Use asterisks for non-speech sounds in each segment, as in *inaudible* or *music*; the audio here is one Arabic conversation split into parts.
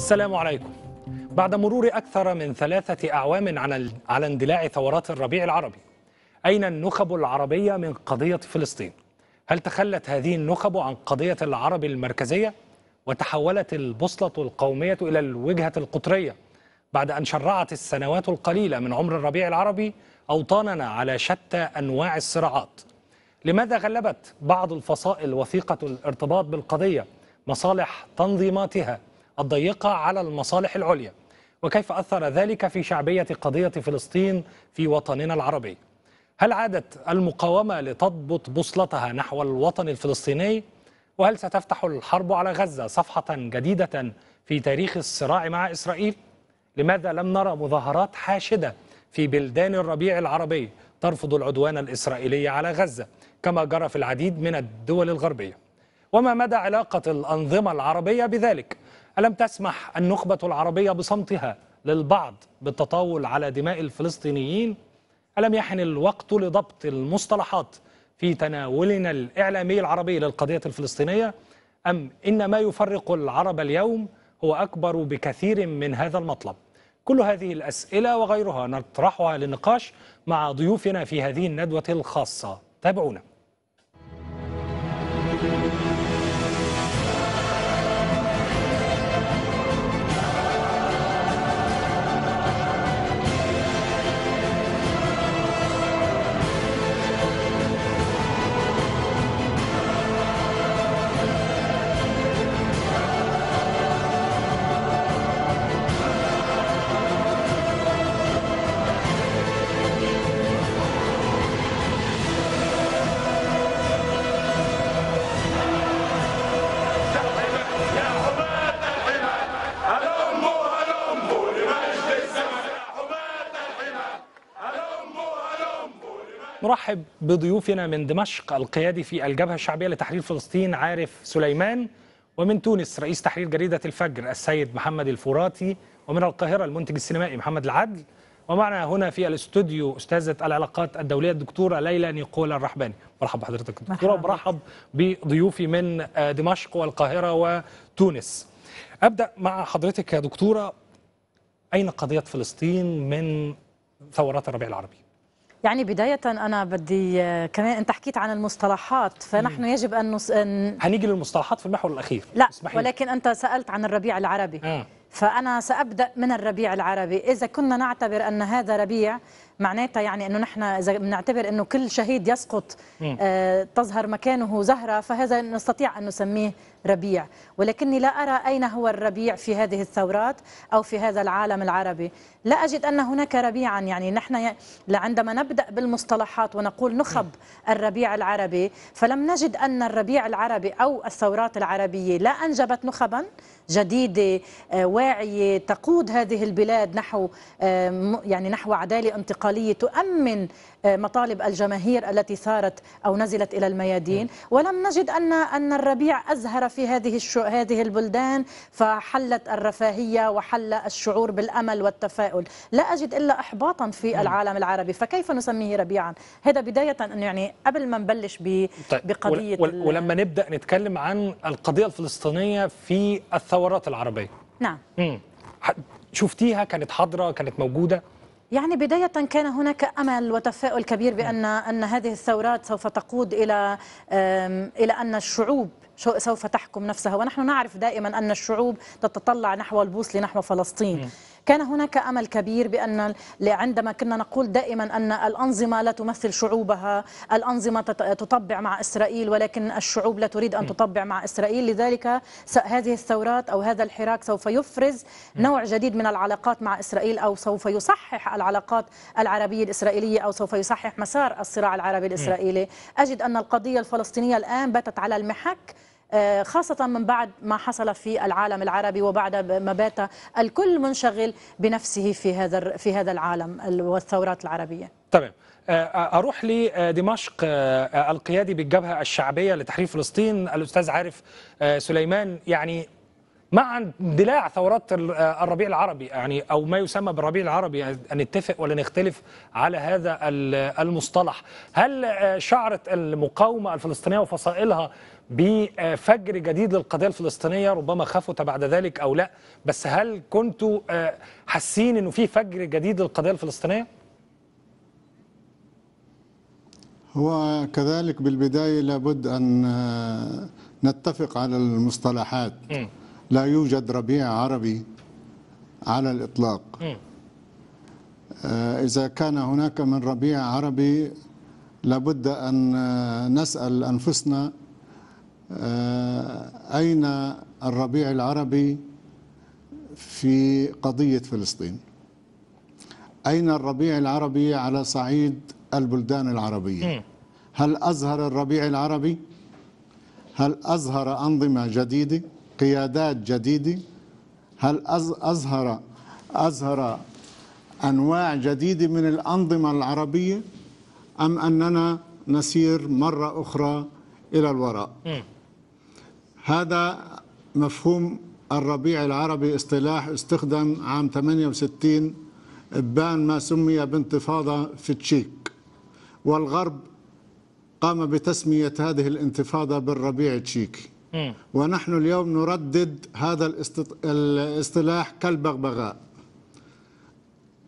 السلام عليكم بعد مرور أكثر من ثلاثة أعوام على على اندلاع ثورات الربيع العربي أين النخب العربية من قضية فلسطين؟ هل تخلت هذه النخب عن قضية العرب المركزية؟ وتحولت البوصلة القومية إلى الوجهة القطرية بعد أن شرعت السنوات القليلة من عمر الربيع العربي أوطاننا على شتى أنواع الصراعات لماذا غلبت بعض الفصائل وثيقة الارتباط بالقضية مصالح تنظيماتها الضيقة على المصالح العليا وكيف أثر ذلك في شعبية قضية فلسطين في وطننا العربي هل عادت المقاومة لتضبط بوصلتها نحو الوطن الفلسطيني وهل ستفتح الحرب على غزة صفحة جديدة في تاريخ الصراع مع إسرائيل؟ لماذا لم نرى مظاهرات حاشدة في بلدان الربيع العربي ترفض العدوان الإسرائيلي على غزة كما جرى في العديد من الدول الغربية؟ وما مدى علاقة الأنظمة العربية بذلك؟ ألم تسمح النخبة العربية بصمتها للبعض بالتطاول على دماء الفلسطينيين؟ ألم يحن الوقت لضبط المصطلحات في تناولنا الإعلامي العربي للقضية الفلسطينية؟ أم إن ما يفرق العرب اليوم هو أكبر بكثير من هذا المطلب؟ كل هذه الأسئلة وغيرها نطرحها للنقاش مع ضيوفنا في هذه الندوة الخاصة تابعونا بضيوفنا من دمشق القيادي في الجبهة الشعبية لتحرير فلسطين عارف سليمان ومن تونس رئيس تحرير جريدة الفجر السيد محمد الفراتي ومن القاهرة المنتج السينمائي محمد العدل ومعنا هنا في الاستوديو أستاذة العلاقات الدولية الدكتورة ليلى نيقولا الرحباني مرحب بحضرتك دكتورة ومرحب بضيوفي من آه، دمشق والقاهرة وتونس أبدأ مع حضرتك يا دكتورة أين قضية فلسطين من ثورات الربيع العربي؟ يعني بداية أنا بدي كمان أنت حكيت عن المصطلحات فنحن مم. يجب أن, نص... أن هنيجي للمصطلحات في المحور الأخير لا ولكن أنت سألت عن الربيع العربي آه. فأنا سأبدأ من الربيع العربي إذا كنا نعتبر أن هذا ربيع معناتها يعني انه نحن اذا بنعتبر انه كل شهيد يسقط آه تظهر مكانه زهره فهذا نستطيع ان نسميه ربيع ولكني لا ارى اين هو الربيع في هذه الثورات او في هذا العالم العربي لا اجد ان هناك ربيعا يعني نحن عندما نبدا بالمصطلحات ونقول نخب الربيع العربي فلم نجد ان الربيع العربي او الثورات العربيه لا انجبت نخبا جديده آه، واعيه تقود هذه البلاد نحو آه، يعني نحو عداله انتقاليه الانتقالية تؤمن آه، مطالب الجماهير التي سارت أو نزلت إلى الميادين ولم نجد أن أن الربيع أزهر في هذه هذه البلدان فحلت الرفاهية وحل الشعور بالأمل والتفاؤل لا أجد إلا إحباطا في العالم العربي فكيف نسميه ربيعا هذا بداية أنه يعني قبل ما نبلش طيب، بقضية طيب. ولما نبدأ نتكلم عن القضية الفلسطينية في الثورات العربية نعم شفتيها كانت حاضرة كانت موجودة يعني بداية كان هناك أمل وتفاؤل كبير بأن أن هذه الثورات سوف تقود إلى إلى أن الشعوب سوف تحكم نفسها ونحن نعرف دائما أن الشعوب تتطلع نحو البوصلة نحو فلسطين كان هناك أمل كبير بأن عندما كنا نقول دائما أن الأنظمة لا تمثل شعوبها الأنظمة تطبع مع إسرائيل ولكن الشعوب لا تريد أن تطبع مع إسرائيل لذلك هذه الثورات أو هذا الحراك سوف يفرز نوع جديد من العلاقات مع إسرائيل أو سوف يصحح العلاقات العربية الإسرائيلية أو سوف يصحح مسار الصراع العربي الإسرائيلي أجد أن القضية الفلسطينية الآن باتت على المحك آه، خاصة من بعد ما حصل في العالم العربي وبعد ما بات الكل منشغل بنفسه في هذا في هذا العالم والثورات العربية تمام آه، آه، اروح لدمشق القيادي بالجبهه الشعبيه لتحرير فلسطين الاستاذ عارف سليمان يعني مع اندلاع ثورات آه، الربيع العربي يعني او ما يسمى بالربيع العربي يعني نتفق ولا نختلف على هذا المصطلح هل آه، شعرت المقاومه الفلسطينيه وفصائلها بفجر جديد للقضيه الفلسطينيه ربما خفت بعد ذلك او لا بس هل كنتوا آه، حاسين انه في فجر جديد للقضيه الفلسطينيه هو كذلك بالبدايه لابد ان نتفق على المصطلحات م. لا يوجد ربيع عربي على الإطلاق آه، إذا كان هناك من ربيع عربي لابد أن آه، نسأل أنفسنا آه، أين الربيع العربي في قضية فلسطين أين الربيع العربي على صعيد البلدان العربية هل أزهر الربيع العربي هل أزهر أنظمة جديدة قيادات جديدة هل أظهر أظهر أنواع جديدة من الأنظمة العربية أم أننا نسير مرة أخرى إلى الوراء هذا مفهوم الربيع العربي اصطلاح استخدم عام 68 بان ما سمي بانتفاضة في تشيك والغرب قام بتسمية هذه الانتفاضة بالربيع التشيكي ونحن اليوم نردد هذا الاستط... الاصطلاح كالبغبغاء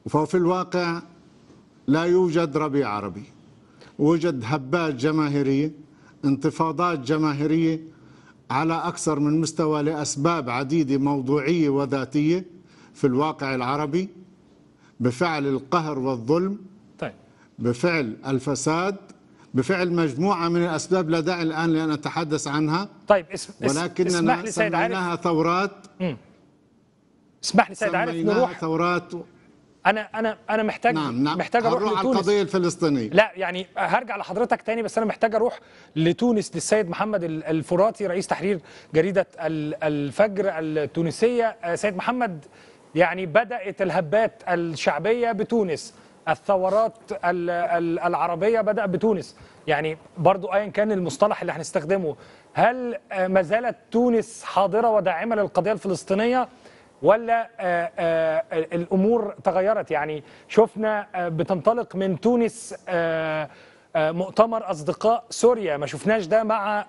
ففي الواقع لا يوجد ربيع عربي وجد هبات جماهيرية انتفاضات جماهيرية على أكثر من مستوى لأسباب عديدة موضوعية وذاتية في الواقع العربي بفعل القهر والظلم طيب. بفعل الفساد بفعل مجموعة من الأسباب لا داعي الآن لأن أتحدث عنها طيب اسم ولكننا سميناها ثورات مم. اسمح لي سيد عارف نروح ثورات و... انا انا انا محتاج نعم نعم محتاج اروح لتونس على القضيه الفلسطينيه لا يعني هرجع لحضرتك تاني بس انا محتاج اروح لتونس للسيد محمد الفراتي رئيس تحرير جريده الفجر التونسيه آه، سيد محمد يعني بدات الهبات الشعبيه بتونس الثورات العربيه بدا بتونس يعني برضو ايا كان المصطلح اللي هنستخدمه هل ما زالت تونس حاضره وداعمه للقضيه الفلسطينيه ولا آه، آه، الامور تغيرت يعني شفنا آه، بتنطلق من تونس مؤتمر اصدقاء سوريا ما شفناش ده مع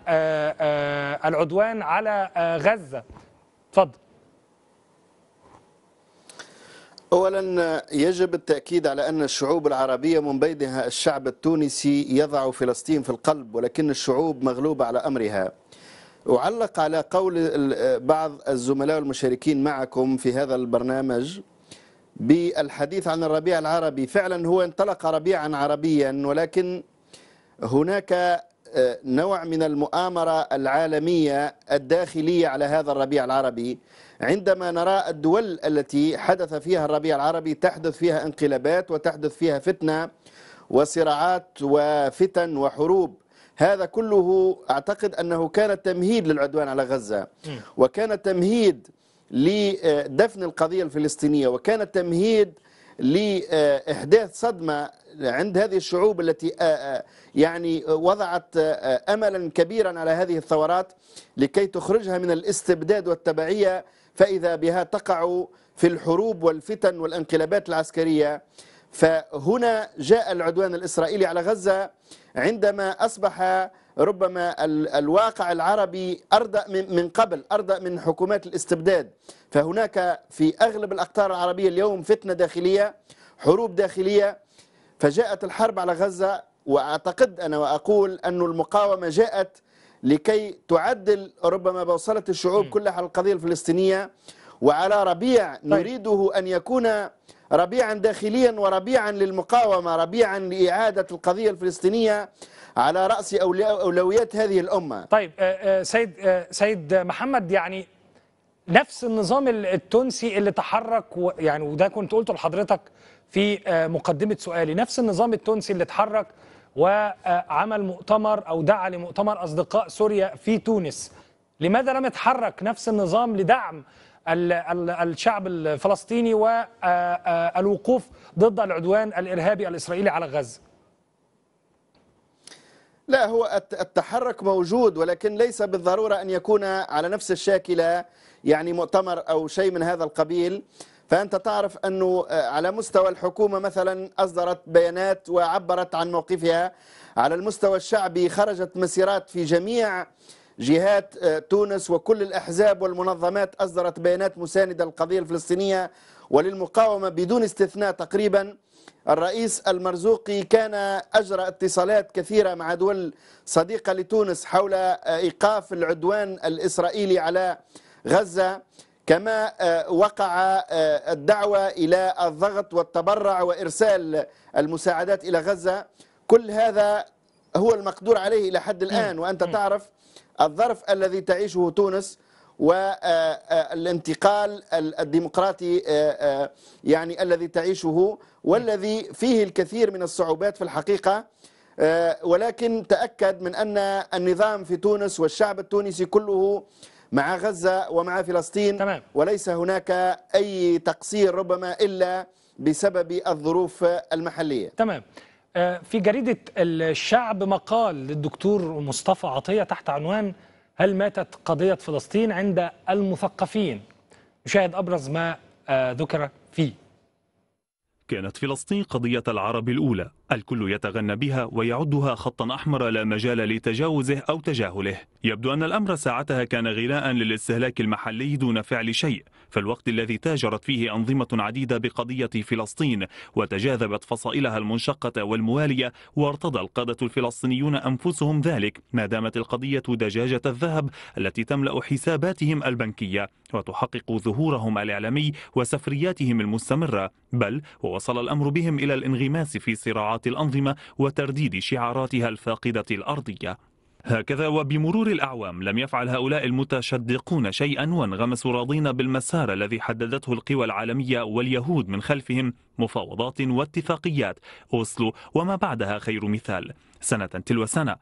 العدوان على غزه اتفضل أولا يجب التأكيد على أن الشعوب العربية من بينها الشعب التونسي يضع فلسطين في القلب ولكن الشعوب مغلوبة على أمرها أعلق على قول بعض الزملاء المشاركين معكم في هذا البرنامج بالحديث عن الربيع العربي فعلا هو انطلق ربيعا عربيا ولكن هناك نوع من المؤامرة العالمية الداخلية على هذا الربيع العربي عندما نرى الدول التي حدث فيها الربيع العربي تحدث فيها انقلابات وتحدث فيها فتنة وصراعات وفتن وحروب هذا كله أعتقد أنه كان تمهيد للعدوان على غزة وكان تمهيد لدفن القضية الفلسطينية وكان تمهيد لإحداث صدمة عند هذه الشعوب التي آه، آه، يعني وضعت آه، أملا كبيرا على هذه الثورات لكي تخرجها من الاستبداد والتبعية فإذا بها تقع في الحروب والفتن والانقلابات العسكرية فهنا جاء العدوان الإسرائيلي على غزة عندما أصبح ربما الواقع العربي أردأ من قبل أردأ من حكومات الاستبداد فهناك في أغلب الأقطار العربية اليوم فتنة داخلية حروب داخلية فجاءت الحرب على غزة وأعتقد أنا وأقول أن المقاومة جاءت لكي تعدل ربما بوصلة الشعوب كلها على القضية الفلسطينية وعلى ربيع طيب. نريده أن يكون ربيعا داخليا وربيعا للمقاومة ربيعا لإعادة القضية الفلسطينية على رأس أولويات هذه الأمة طيب آه، آه، سيد, آه، سيد محمد يعني نفس النظام التونسي اللي تحرك يعني وده كنت قلته لحضرتك في مقدمة سؤالي نفس النظام التونسي اللي تحرك وعمل مؤتمر أو دعا لمؤتمر أصدقاء سوريا في تونس لماذا لم يتحرك نفس النظام لدعم الشعب الفلسطيني والوقوف ضد العدوان الإرهابي الإسرائيلي على غزة لا هو التحرك موجود ولكن ليس بالضرورة أن يكون على نفس الشاكلة يعني مؤتمر أو شيء من هذا القبيل فأنت تعرف أنه آه، على مستوى الحكومة مثلا أصدرت بيانات وعبرت عن موقفها على المستوى الشعبي خرجت مسيرات في جميع جهات آه، تونس وكل الأحزاب والمنظمات أصدرت بيانات مساندة للقضية الفلسطينية وللمقاومة بدون استثناء تقريباً الرئيس المرزوقي كان أجرى اتصالات كثيرة مع دول صديقة لتونس حول إيقاف العدوان الإسرائيلي على غزة كما آه، وقع آه، الدعوة إلى الضغط والتبرع وإرسال المساعدات إلى غزة كل هذا هو المقدور عليه إلى حد الآن وأنت تعرف الظرف الذي تعيشه تونس والانتقال آه، آه، الديمقراطي آه، يعني الذي تعيشه والذي فيه الكثير من الصعوبات في الحقيقه ولكن تاكد من ان النظام في تونس والشعب التونسي كله مع غزه ومع فلسطين تمام. وليس هناك اي تقصير ربما الا بسبب الظروف المحليه تمام في جريده الشعب مقال للدكتور مصطفى عطيه تحت عنوان هل ماتت قضية فلسطين عند المثقفين نشاهد أبرز ما آه، ذكر فيه كانت فلسطين قضية العرب الأولى الكل يتغنى بها ويعدها خطا أحمر لا مجال لتجاوزه أو تجاهله يبدو أن الأمر ساعتها كان غناء للاستهلاك المحلي دون فعل شيء فالوقت الذي تاجرت فيه أنظمة عديدة بقضية فلسطين وتجاذبت فصائلها المنشقة والموالية وارتضى القادة الفلسطينيون أنفسهم ذلك ما دامت القضية دجاجة الذهب التي تملأ حساباتهم البنكية وتحقق ظهورهم الإعلامي وسفرياتهم المستمرة بل ووصل الأمر بهم إلى الانغماس في صراعات الأنظمة وترديد شعاراتها الفاقدة الأرضية هكذا وبمرور الأعوام لم يفعل هؤلاء المتشدقون شيئا وانغمسوا راضين بالمسار الذي حددته القوى العالمية واليهود من خلفهم مفاوضات واتفاقيات أوسلو وما بعدها خير مثال سنة تلو سنة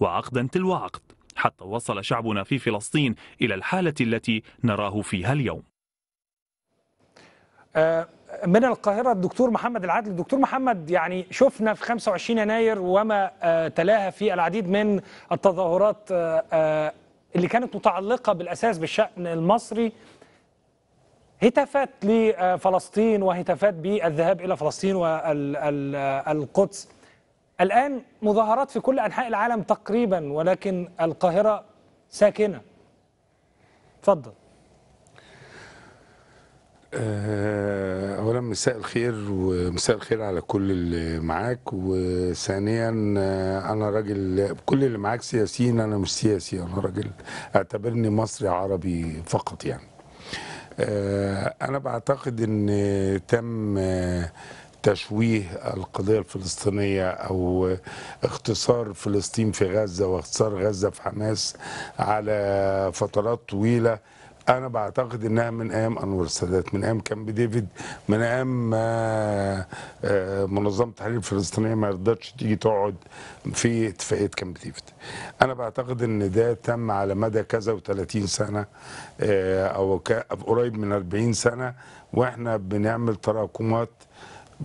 وعقدا تلو عقد حتى وصل شعبنا في فلسطين إلى الحالة التي نراه فيها اليوم أه من القاهرة الدكتور محمد العدل دكتور محمد يعني شفنا في 25 يناير وما آه، تلاها في العديد من التظاهرات آه، آه، اللي كانت متعلقة بالأساس بالشأن المصري هتافات لفلسطين وهتافات بالذهاب إلى فلسطين والقدس الآن مظاهرات في كل أنحاء العالم تقريبا ولكن القاهرة ساكنة اتفضل آه، اولا مساء الخير ومساء الخير على كل اللي معاك وثانيا آه، انا راجل كل اللي معاك سياسيين انا مش سياسي انا راجل اعتبرني مصري عربي فقط يعني آه، انا بعتقد ان تم تشويه القضية الفلسطينية أو اختصار فلسطين في غزة واختصار غزة في حماس على فترات طويلة انا بعتقد انها من ايام انور السادات من ايام كامب ديفيد من ايام آه، آه، منظمه التحرير الفلسطينيه ما رضتش تيجي تقعد في اتفاقيه كامب ديفيد انا بعتقد ان ده تم على مدى كذا و30 سنه آه، او قريب من 40 سنه واحنا بنعمل تراكمات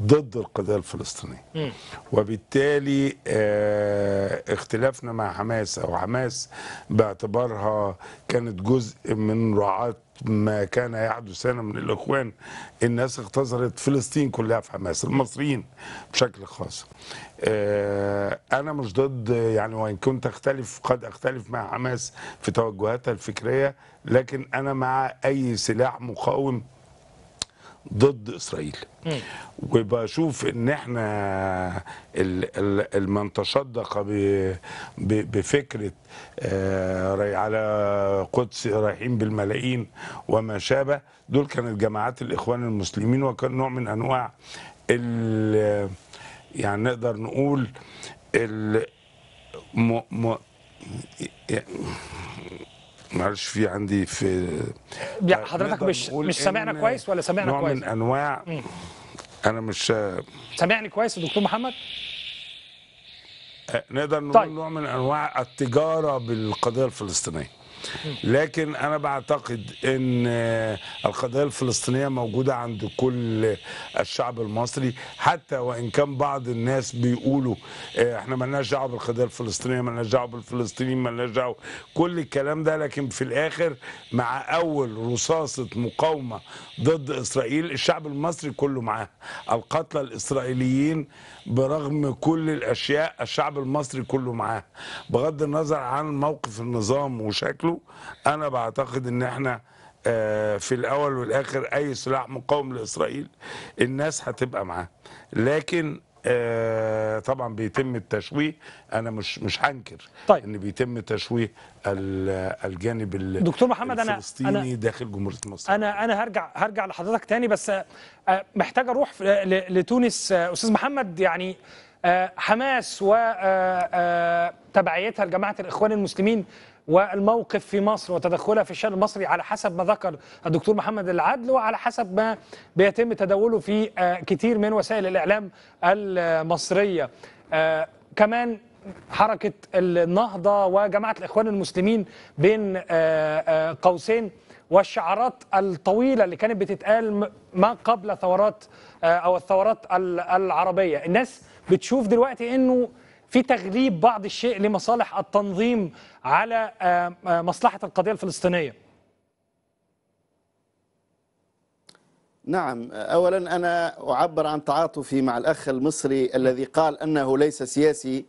ضد القضيه الفلسطينيه وبالتالي آه، اختلافنا مع حماس او حماس باعتبارها كانت جزء من رعاه ما كان يحدث هنا من الاخوان الناس اختصرت فلسطين كلها في حماس المصريين بشكل خاص آه، انا مش ضد يعني وان كنت اختلف قد اختلف مع حماس في توجهاتها الفكريه لكن انا مع اي سلاح مقاوم ضد اسرائيل وبشوف ان احنا من تصدق بفكره آه، على قدس رايحين بالملايين وما شابه دول كانت جماعات الاخوان المسلمين وكان نوع من انواع ال يعني نقدر نقول ال معلش في عندي في آه، حضرتك مش مش سامعنا كويس ولا سامعنا كويس؟ نوع من انواع انا مش آه، سامعني كويس يا دكتور محمد؟ آه، نقدر نقول طيب. نوع من انواع التجاره بالقضيه الفلسطينيه لكن انا بعتقد ان آه، القضيه الفلسطينيه موجوده عند كل الشعب المصري حتى وان كان بعض الناس بيقولوا آه، احنا مالناش دعوه بالقضيه الفلسطينيه مالناش دعوه بالفلسطينيين مالناش دعوه كل الكلام ده لكن في الاخر مع اول رصاصه مقاومه ضد اسرائيل الشعب المصري كله معاها القتلى الاسرائيليين برغم كل الاشياء الشعب المصري كله معاها بغض النظر عن موقف النظام وشكله عنه انا بعتقد ان احنا آه، في الاول والاخر اي سلاح مقاوم لاسرائيل الناس هتبقى معاه لكن آه، طبعا بيتم التشويه انا مش مش هنكر طيب. ان بيتم تشويه الجانب دكتور محمد الفلسطيني أنا داخل جمهوريه مصر انا انا هرجع هرجع لحضرتك تاني بس آه، محتاج اروح لتونس استاذ محمد يعني حماس وتبعيتها لجماعه الاخوان المسلمين والموقف في مصر وتدخلها في الشأن المصري على حسب ما ذكر الدكتور محمد العدل وعلى حسب ما بيتم تداوله في آه، كتير من وسائل الإعلام المصرية آه، كمان حركة النهضة وجماعة الإخوان المسلمين بين آه، قوسين والشعارات الطويلة اللي كانت بتتقال ما قبل ثورات أو الثورات العربية الناس بتشوف دلوقتي أنه في تغليب بعض الشيء لمصالح التنظيم على آه، آه، مصلحة القضية الفلسطينية نعم أولا أنا أعبر عن تعاطفي مع الأخ المصري الذي قال أنه ليس سياسي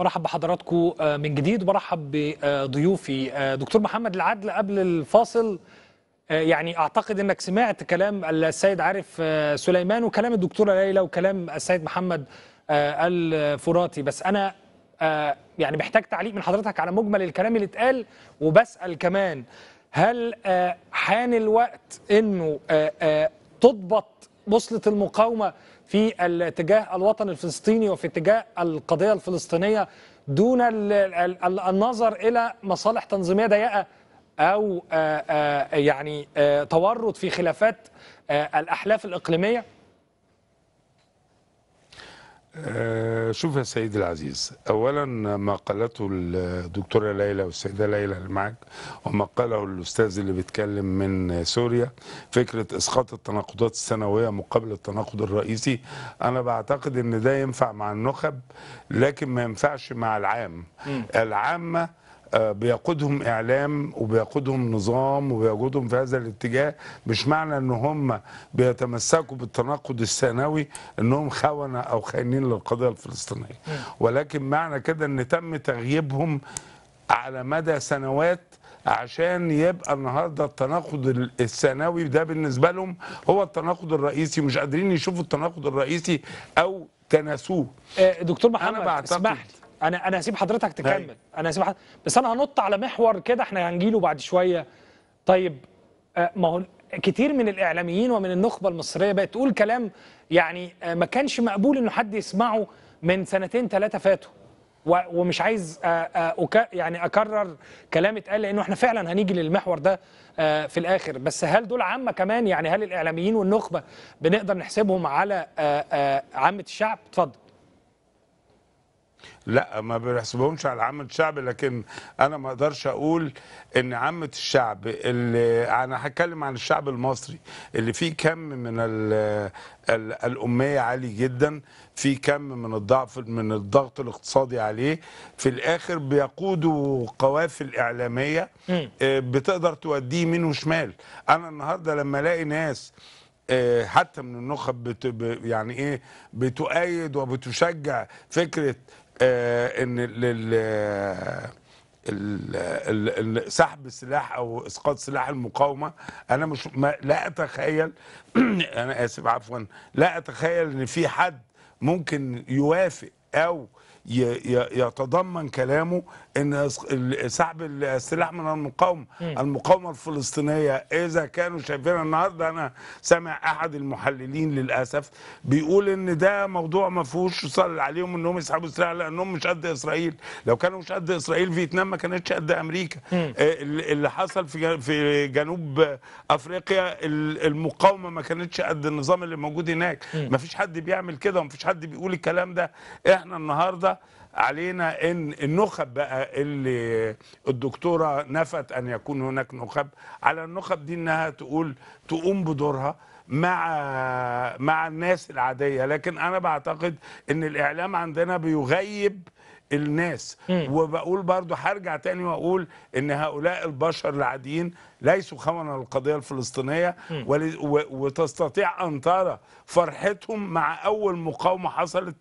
برحب بحضراتكم آه، من جديد وبرحب بضيوفي آه، دكتور محمد العدل قبل الفاصل آه، يعني اعتقد انك سمعت كلام السيد عارف سليمان وكلام الدكتوره ليلى وكلام السيد محمد الفراتي بس انا يعني محتاج تعليق من حضرتك على مجمل الكلام اللي اتقال وبسال كمان هل حان الوقت انه تضبط بوصله المقاومه في الاتجاه الوطني الفلسطيني وفي اتجاه القضية الفلسطينية دون النظر إلى مصالح تنظيمية ضيقة أو آه، آه، يعني آه، تورط في خلافات الأحلاف الإقليمية آه، شوف يا سيدي العزيز اولا ما قالته الدكتوره ليلى والسيده ليلى اللي معاك وما قاله الاستاذ اللي بيتكلم من سوريا فكره اسقاط التناقضات السنويه مقابل التناقض الرئيسي انا بعتقد ان ده ينفع مع النخب لكن ما ينفعش مع العام العامه آه، بيقودهم اعلام وبيقودهم نظام وبيقودهم في هذا الاتجاه مش معنى ان هم بيتمسكوا بالتناقض الثانوي انهم خونه او خاينين للقضيه الفلسطينيه ولكن معنى كده ان تم تغييبهم على مدى سنوات عشان يبقى النهارده التناقض الثانوي ده بالنسبه لهم هو التناقض الرئيسي مش قادرين يشوفوا التناقض الرئيسي او تناسوه آه، دكتور محمد أنا بعتقد اسمح لي انا انا هسيب حضرتك طيب. تكمل انا هسيب حضرتك. بس انا هنط على محور كده احنا هنجيله بعد شويه طيب آه، ما هو كتير من الاعلاميين ومن النخبه المصريه بقت تقول كلام يعني آه، ما كانش مقبول انه حد يسمعه من سنتين ثلاثه فاتوا ومش عايز آه، يعني اكرر كلام اتقال لانه احنا فعلا هنيجي للمحور ده في الاخر بس هل دول عامه كمان يعني هل الاعلاميين والنخبه بنقدر نحسبهم على عامه الشعب اتفضل لا ما بيحسبهمش على عامة الشعب لكن انا ما اقدرش اقول ان عامة الشعب اللي انا هتكلم عن الشعب المصري اللي فيه كم من ال الاميه عالي جدا في كم من الضعف من الضغط الاقتصادي عليه في الاخر بيقودوا قوافل اعلاميه آه، بتقدر توديه يمين وشمال انا النهارده لما الاقي ناس آه، حتى من النخب بت... يعني ايه بتؤيد وبتشجع فكره آه، ان لل سحب السلاح او اسقاط سلاح المقاومه انا مش ما لا اتخيل *clears throat* انا اسف عفوا لا اتخيل ان في حد ممكن يوافق او يتضمن كلامه ان سحب السلاح من المقاومه المقاومه الفلسطينيه اذا كانوا شايفينها النهارده انا سامع احد المحللين للاسف بيقول ان ده موضوع ما فيهوش صل عليهم انهم يسحبوا السلاح لانهم مش قد اسرائيل لو كانوا مش قد اسرائيل فيتنام ما كانتش قد امريكا آه، اللي حصل في في جنوب افريقيا المقاومه ما كانتش قد النظام اللي موجود هناك ما فيش حد بيعمل كده وما فيش حد بيقول الكلام ده احنا النهارده علينا ان النخب بقى اللي الدكتوره نفت ان يكون هناك نخب على النخب دي انها تقول تقوم بدورها مع مع الناس العاديه لكن انا بعتقد ان الاعلام عندنا بيغيب الناس وبقول برضو هرجع تاني واقول ان هؤلاء البشر العاديين ليسوا خونة القضية الفلسطينية ول... و... وتستطيع أن ترى فرحتهم مع أول مقاومة حصلت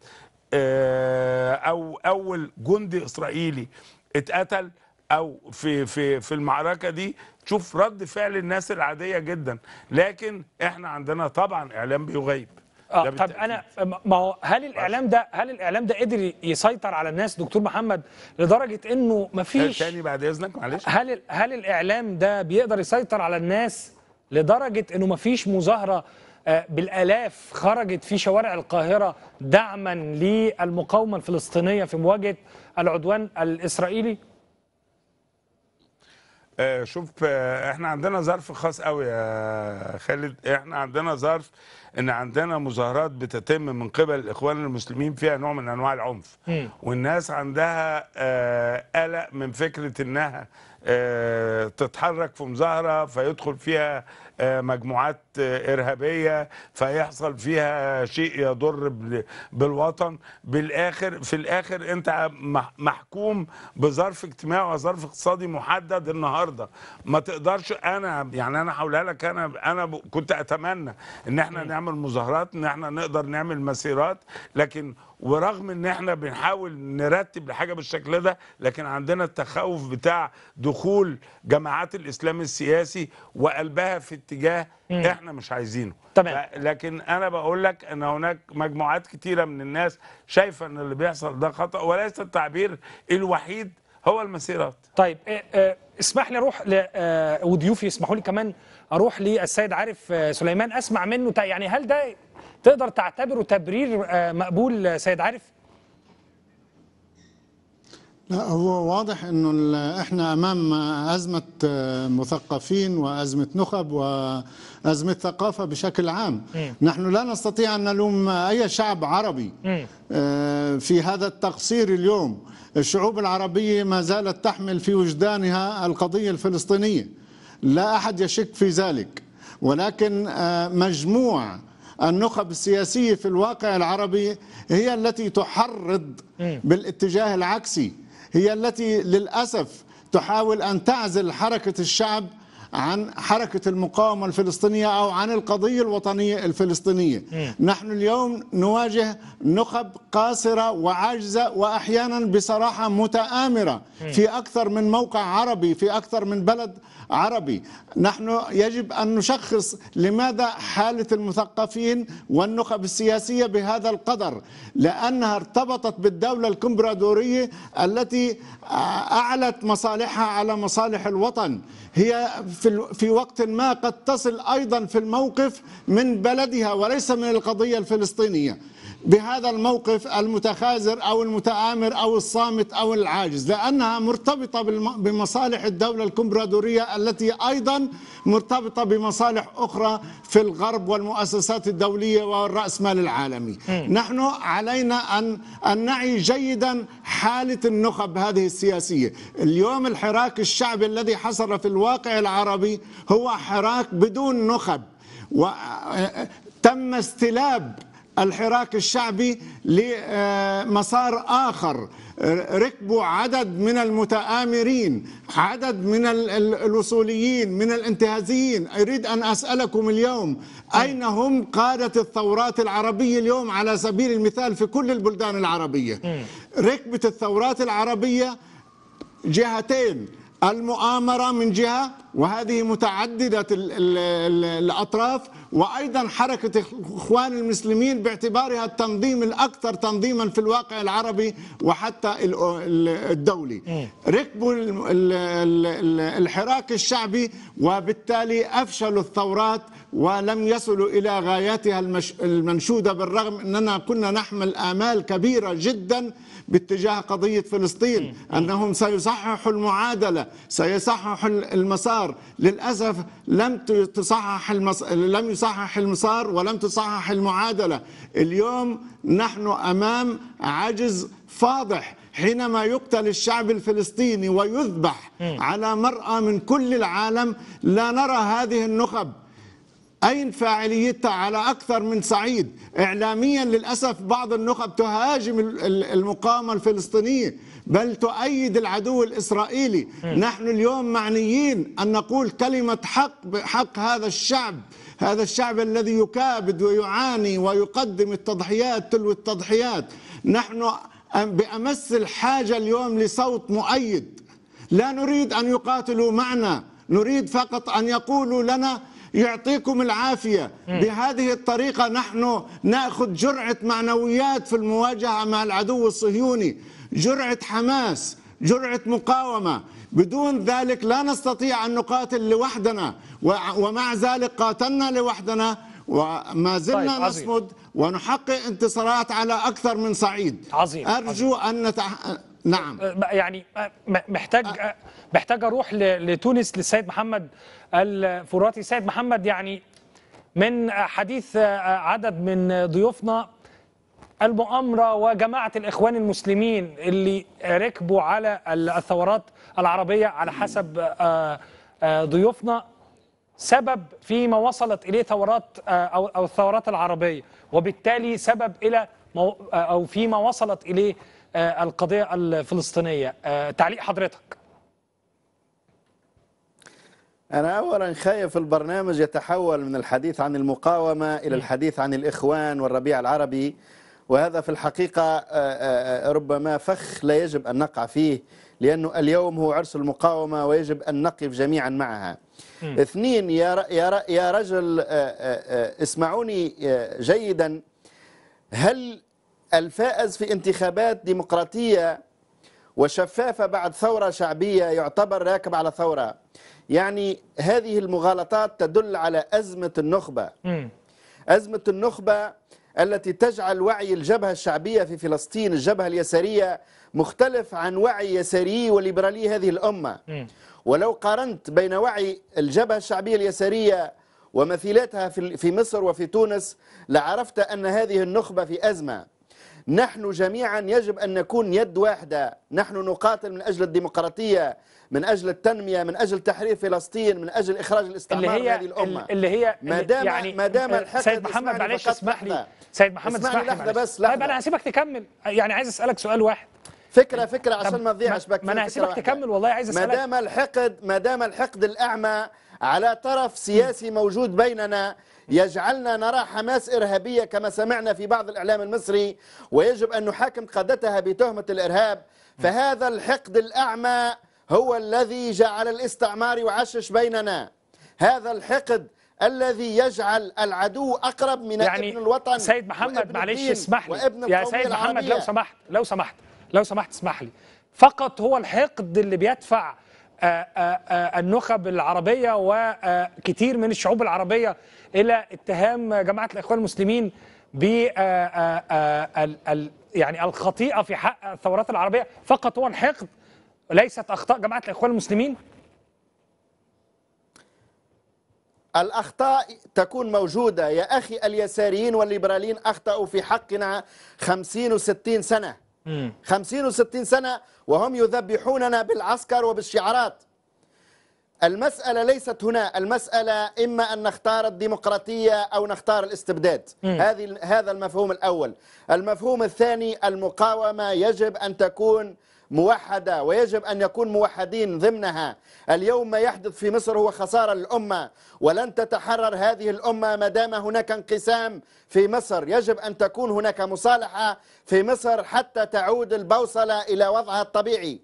آه، او اول جندي اسرائيلي اتقتل او في في في المعركه دي تشوف رد فعل الناس العاديه جدا لكن احنا عندنا طبعا اعلام بيغيب اه طب انا ما هو هل الاعلام ده هل الاعلام ده قدر يسيطر على الناس دكتور محمد لدرجه انه ما فيش آه، تاني بعد اذنك معلش هل هل الاعلام ده بيقدر يسيطر على الناس لدرجه انه ما فيش مظاهره آه، بالآلاف خرجت في شوارع القاهرة دعما للمقاومة الفلسطينية في مواجهة العدوان الإسرائيلي؟ آه، شوف آه، احنا عندنا ظرف خاص قوي يا خالد احنا عندنا ظرف ان عندنا مظاهرات بتتم من قبل الاخوان المسلمين فيها نوع من انواع العنف والناس عندها قلق من فكره انها تتحرك في مظاهره فيدخل فيها مجموعات ارهابيه فيحصل فيها شيء يضر بالوطن بالاخر في الاخر انت محكوم بظرف اجتماعي وظرف اقتصادي محدد النهارده ما تقدرش انا يعني انا هقولها لك انا انا كنت اتمنى ان احنا نعمل مظاهرات ان احنا نقدر نعمل مسيرات لكن ورغم ان احنا بنحاول نرتب لحاجه بالشكل ده لكن عندنا التخوف بتاع دخول جماعات الاسلام السياسي وقلبها في اتجاه احنا مش عايزينه تمام لكن انا بقول لك ان هناك مجموعات كتيره من الناس شايفه ان اللي بيحصل ده خطا وليس التعبير الوحيد هو المسيرات طيب إيه، إيه، اسمح لي اروح ل آه، وضيوفي يسمحوا لي كمان اروح للسيد عارف آه، سليمان اسمع منه يعني هل ده تقدر تعتبره تبرير آه، مقبول سيد عارف لا هو واضح انه احنا امام ازمه مثقفين وازمه نخب وازمه ثقافه بشكل عام م. نحن لا نستطيع ان نلوم اي شعب عربي م. آه، في هذا التقصير اليوم الشعوب العربيه ما زالت تحمل في وجدانها القضيه الفلسطينيه لا احد يشك في ذلك ولكن آه، مجموع النخب السياسيه في الواقع العربي هي التي تحرض بالاتجاه العكسي هي التي للأسف تحاول أن تعزل حركة الشعب عن حركة المقاومة الفلسطينية أو عن القضية الوطنية الفلسطينية م. نحن اليوم نواجه نخب قاصرة وعاجزة وأحيانا بصراحة متآمرة م. في أكثر من موقع عربي في أكثر من بلد عربي نحن يجب أن نشخص لماذا حالة المثقفين والنخب السياسية بهذا القدر لأنها ارتبطت بالدولة الكمبرادورية التي أعلت مصالحها على مصالح الوطن هي في, في وقت ما قد تصل أيضا في الموقف من بلدها وليس من القضية الفلسطينية بهذا الموقف المتخاذر أو المتآمر أو الصامت أو العاجز لأنها مرتبطة بمصالح الدولة الكمبرادورية التي أيضا مرتبطة بمصالح أخرى في الغرب والمؤسسات الدولية والرأسمال العالمي م. نحن علينا أن, أن نعي جيدا حالة النخب هذه السياسية اليوم الحراك الشعبي الذي حصل في الواقع العربي هو حراك بدون نخب و تم استلاب الحراك الشعبي لمسار آخر ركبوا عدد من المتآمرين عدد من الوصوليين من الانتهازيين أريد أن أسألكم اليوم أين هم قادة الثورات العربية اليوم على سبيل المثال في كل البلدان العربية ركبة الثورات العربية جهتين المؤامرة من جهة وهذه متعددة الأطراف وأيضا حركة إخوان المسلمين باعتبارها التنظيم الأكثر تنظيما في الواقع العربي وحتى الدولي ركبوا الحراك الشعبي وبالتالي أفشلوا الثورات ولم يصلوا إلى غاياتها المنشودة بالرغم أننا كنا نحمل آمال كبيرة جداً باتجاه قضية فلسطين أنهم سيصححوا المعادلة سيصححوا المسار للأسف لم تصحح المس... لم يصحح المسار ولم تصحح المعادلة اليوم نحن أمام عجز فاضح حينما يقتل الشعب الفلسطيني ويذبح على مرأى من كل العالم لا نرى هذه النخب أين فاعليتها على أكثر من صعيد إعلاميا للأسف بعض النخب تهاجم المقاومة الفلسطينية بل تؤيد العدو الإسرائيلي نحن اليوم معنيين أن نقول كلمة حق حق هذا الشعب هذا الشعب الذي يكابد ويعاني ويقدم التضحيات تلو التضحيات نحن بأمس الحاجة اليوم لصوت مؤيد لا نريد أن يقاتلوا معنا نريد فقط أن يقولوا لنا يعطيكم العافية بهذه الطريقة نحن نأخذ جرعة معنويات في المواجهة مع العدو الصهيوني جرعة حماس جرعة مقاومة بدون ذلك لا نستطيع أن نقاتل لوحدنا ومع ذلك قاتلنا لوحدنا وما زلنا طيب نصمد ونحقق انتصارات على أكثر من صعيد عظيم أرجو عظيم. أن نتح... نعم أه، يعني أه، محتاج أه. محتاج اروح لتونس للسيد محمد الفراتي سيد محمد يعني من حديث آه، عدد من ضيوفنا المؤامرة وجماعة الإخوان المسلمين اللي ركبوا على الثورات العربية على حسب آه، آه، ضيوفنا سبب فيما وصلت إليه ثورات أو الثورات العربية وبالتالي سبب إلى أو فيما وصلت إليه القضية الفلسطينية تعليق حضرتك أنا أولا خايف البرنامج يتحول من الحديث عن المقاومة إلى الحديث عن الإخوان والربيع العربي وهذا في الحقيقة آه، آه، آه، ربما فخ لا يجب أن نقع فيه لأنه اليوم هو عرس المقاومة ويجب أن نقف جميعا معها اثنين يا, يا, يا رجل اسمعوني جيدا هل الفائز في انتخابات ديمقراطية وشفافة بعد ثورة شعبية يعتبر راكب على ثورة يعني هذه المغالطات تدل على أزمة النخبة أزمة النخبة التي تجعل وعي الجبهة الشعبية في فلسطين الجبهة اليسارية مختلف عن وعي يساري وليبرالي هذه الأمة ولو قارنت بين وعي الجبهة الشعبية اليسارية ومثيلاتها في مصر وفي تونس لعرفت أن هذه النخبة في أزمة نحن جميعا يجب أن نكون يد واحدة نحن نقاتل من أجل الديمقراطية من أجل التنمية من أجل تحرير فلسطين من أجل إخراج الاستعمار اللي هي هذه الأمة اللي هي ما دام يعني ما دام الحق سيد محمد معلش اسمح لي سيد محمد اسمح لي لحظة بس لحظة طيب أنا هسيبك تكمل يعني عايز أسألك سؤال واحد فكره فكره عشان ما تضيعش ما انا هسيبك تكمل والله عايز اسالك ما دام الحقد ما دام الحقد الاعمى على طرف سياسي موجود بيننا يجعلنا نرى حماس إرهابية كما سمعنا في بعض الإعلام المصري ويجب أن نحاكم قادتها بتهمة الإرهاب فهذا الحقد الأعمى هو الذي جعل الاستعمار يعشش بيننا هذا الحقد الذي يجعل العدو اقرب من يعني ابن الوطن سيد محمد معلش اسمح لي وابن يا سيد العربية. محمد لو سمحت لو سمحت لو سمحت اسمح لي فقط هو الحقد اللي بيدفع آه، آه، آه، النخب العربية وكثير من الشعوب العربية إلى اتهام جماعة الإخوان المسلمين ب يعني الخطيئة في حق الثورات العربية فقط هو الحقد ليست أخطاء جماعة الإخوان المسلمين الأخطاء تكون موجودة يا أخي اليساريين والليبراليين أخطأوا في حقنا خمسين وستين سنة خمسين وستين سنة وهم يذبحوننا بالعسكر وبالشعارات المسألة ليست هنا المسألة إما أن نختار الديمقراطية أو نختار الاستبداد هذه هذا المفهوم الأول المفهوم الثاني المقاومة يجب أن تكون موحدة ويجب أن يكون موحدين ضمنها اليوم ما يحدث في مصر هو خسارة للأمة ولن تتحرر هذه الأمة ما دام هناك انقسام في مصر يجب أن تكون هناك مصالحة في مصر حتى تعود البوصلة إلى وضعها الطبيعي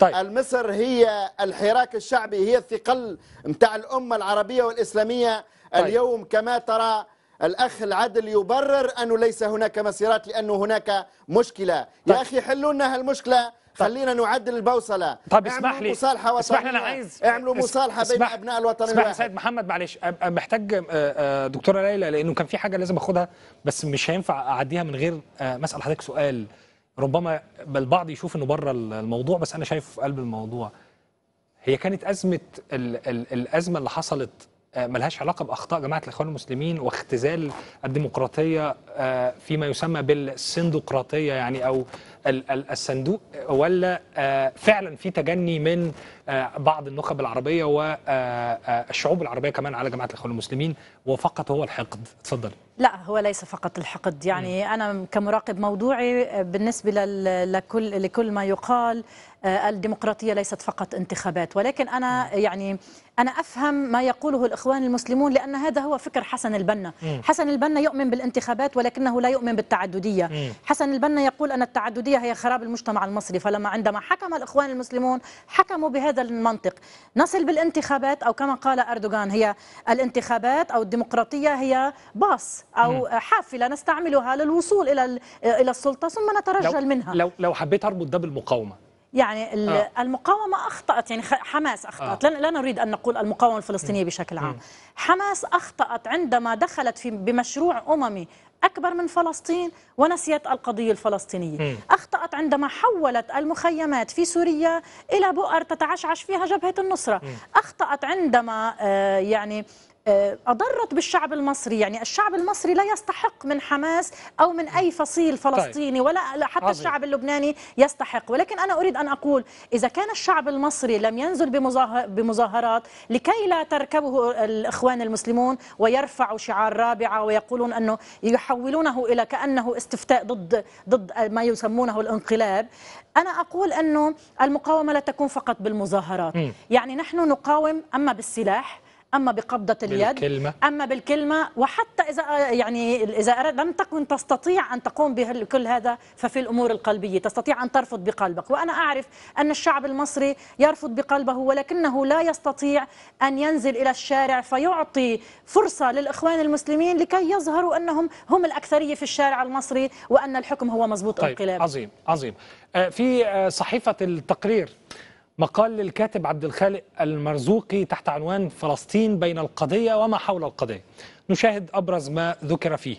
طيب. المصر هي الحراك الشعبي هي الثقل متاع الأمة العربية والإسلامية طيب. اليوم كما ترى الأخ العدل يبرر أنه ليس هناك مسيرات لأنه هناك مشكلة طيب. يا أخي حلوا لنا هالمشكلة خلينا نعدل البوصله طب اسمح لي مصالحه وطنيه اسمح لي انا عايز اعملوا مصالحه بين اسمح ابناء الوطن اسمح الواحد سيد محمد معلش محتاج آه، آه، دكتوره ليلى لانه كان في حاجه لازم اخدها بس مش هينفع اعديها من غير آه، ما اسال حضرتك سؤال ربما البعض يشوف انه بره الموضوع بس انا شايفه في قلب الموضوع هي كانت ازمه الـ الـ الازمه اللي حصلت آه، ملهاش علاقه باخطاء جماعه الاخوان المسلمين واختزال الديمقراطيه آه، فيما يسمى بالسندقراطيه يعني او الصندوق ولا آه، فعلا في تجني من بعض النخب العربيه والشعوب العربيه كمان على جماعه الاخوان المسلمين وفقط هو الحقد اتفضل لا هو ليس فقط الحقد يعني انا كمراقب موضوعي بالنسبه لكل لكل ما يقال الديمقراطيه ليست فقط انتخابات ولكن انا يعني أنا أفهم ما يقوله الإخوان المسلمون لأن هذا هو فكر حسن البنا حسن البنا يؤمن بالانتخابات ولكنه لا يؤمن بالتعددية م. حسن البنا يقول أن التعددية هي خراب المجتمع المصري فلما عندما حكم الإخوان المسلمون حكموا بهذا المنطق نصل بالانتخابات أو كما قال أردوغان هي الانتخابات أو الديمقراطية هي باص أو م. حافلة نستعملها للوصول إلى إلى السلطة ثم نترجل لو منها لو لو حبيت أربط ده بالمقاومة يعني آه. المقاومة أخطأت يعني حماس أخطأت آه. لا نريد أن نقول المقاومة الفلسطينية بشكل عام م. حماس أخطأت عندما دخلت في بمشروع أممي أكبر من فلسطين ونسيت القضية الفلسطينية م. أخطأت عندما حولت المخيمات في سوريا إلى بؤر تتعشعش فيها جبهة النصرة م. أخطأت عندما آه، يعني آه، أضرت بالشعب المصري يعني الشعب المصري لا يستحق من حماس أو من أي فصيل طيب. فلسطيني ولا حتى عظيم. الشعب اللبناني يستحق ولكن أنا أريد أن أقول إذا كان الشعب المصري لم ينزل بمظاهرات لكي لا تركبه الإخوان المسلمون ويرفعوا شعار رابعة ويقولون أنه يحولونه إلى كأنه استفتاء ضد ضد ما يسمونه الانقلاب أنا أقول أنه المقاومة لا تكون فقط بالمظاهرات يعني نحن نقاوم أما بالسلاح اما بقبضه اليد بالكلمة. اما بالكلمه وحتى اذا يعني اذا لم تكن تستطيع ان تقوم بكل هذا ففي الامور القلبيه تستطيع ان ترفض بقلبك وانا اعرف ان الشعب المصري يرفض بقلبه ولكنه لا يستطيع ان ينزل الى الشارع فيعطي فرصه للاخوان المسلمين لكي يظهروا انهم هم الاكثريه في الشارع المصري وان الحكم هو مضبوط طيب انقلاب عظيم عظيم آه، في آه، صحيفه التقرير مقال للكاتب عبد الخالق المرزوقي تحت عنوان فلسطين بين القضية وما حول القضية نشاهد أبرز ما ذكر فيه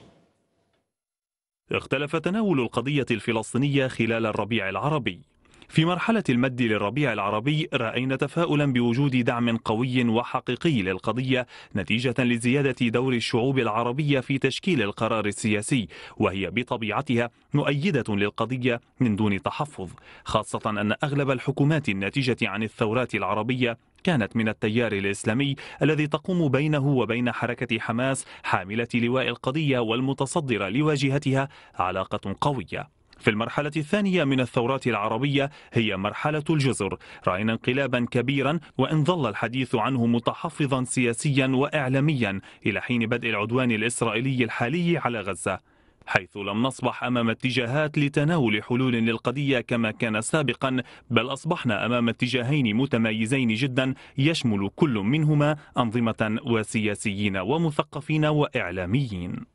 اختلف تناول القضية الفلسطينية خلال الربيع العربي في مرحلة المد للربيع العربي رأينا تفاؤلا بوجود دعم قوي وحقيقي للقضية نتيجة لزيادة دور الشعوب العربية في تشكيل القرار السياسي وهي بطبيعتها مؤيدة للقضية من دون تحفظ خاصة أن أغلب الحكومات الناتجة عن الثورات العربية كانت من التيار الإسلامي الذي تقوم بينه وبين حركة حماس حاملة لواء القضية والمتصدرة لواجهتها علاقة قوية في المرحلة الثانية من الثورات العربية هي مرحلة الجزر رأينا انقلابا كبيرا وإن ظل الحديث عنه متحفظا سياسيا وإعلاميا إلى حين بدء العدوان الإسرائيلي الحالي على غزة حيث لم نصبح أمام اتجاهات لتناول حلول للقضية كما كان سابقا بل أصبحنا أمام اتجاهين متمايزين جدا يشمل كل منهما أنظمة وسياسيين ومثقفين وإعلاميين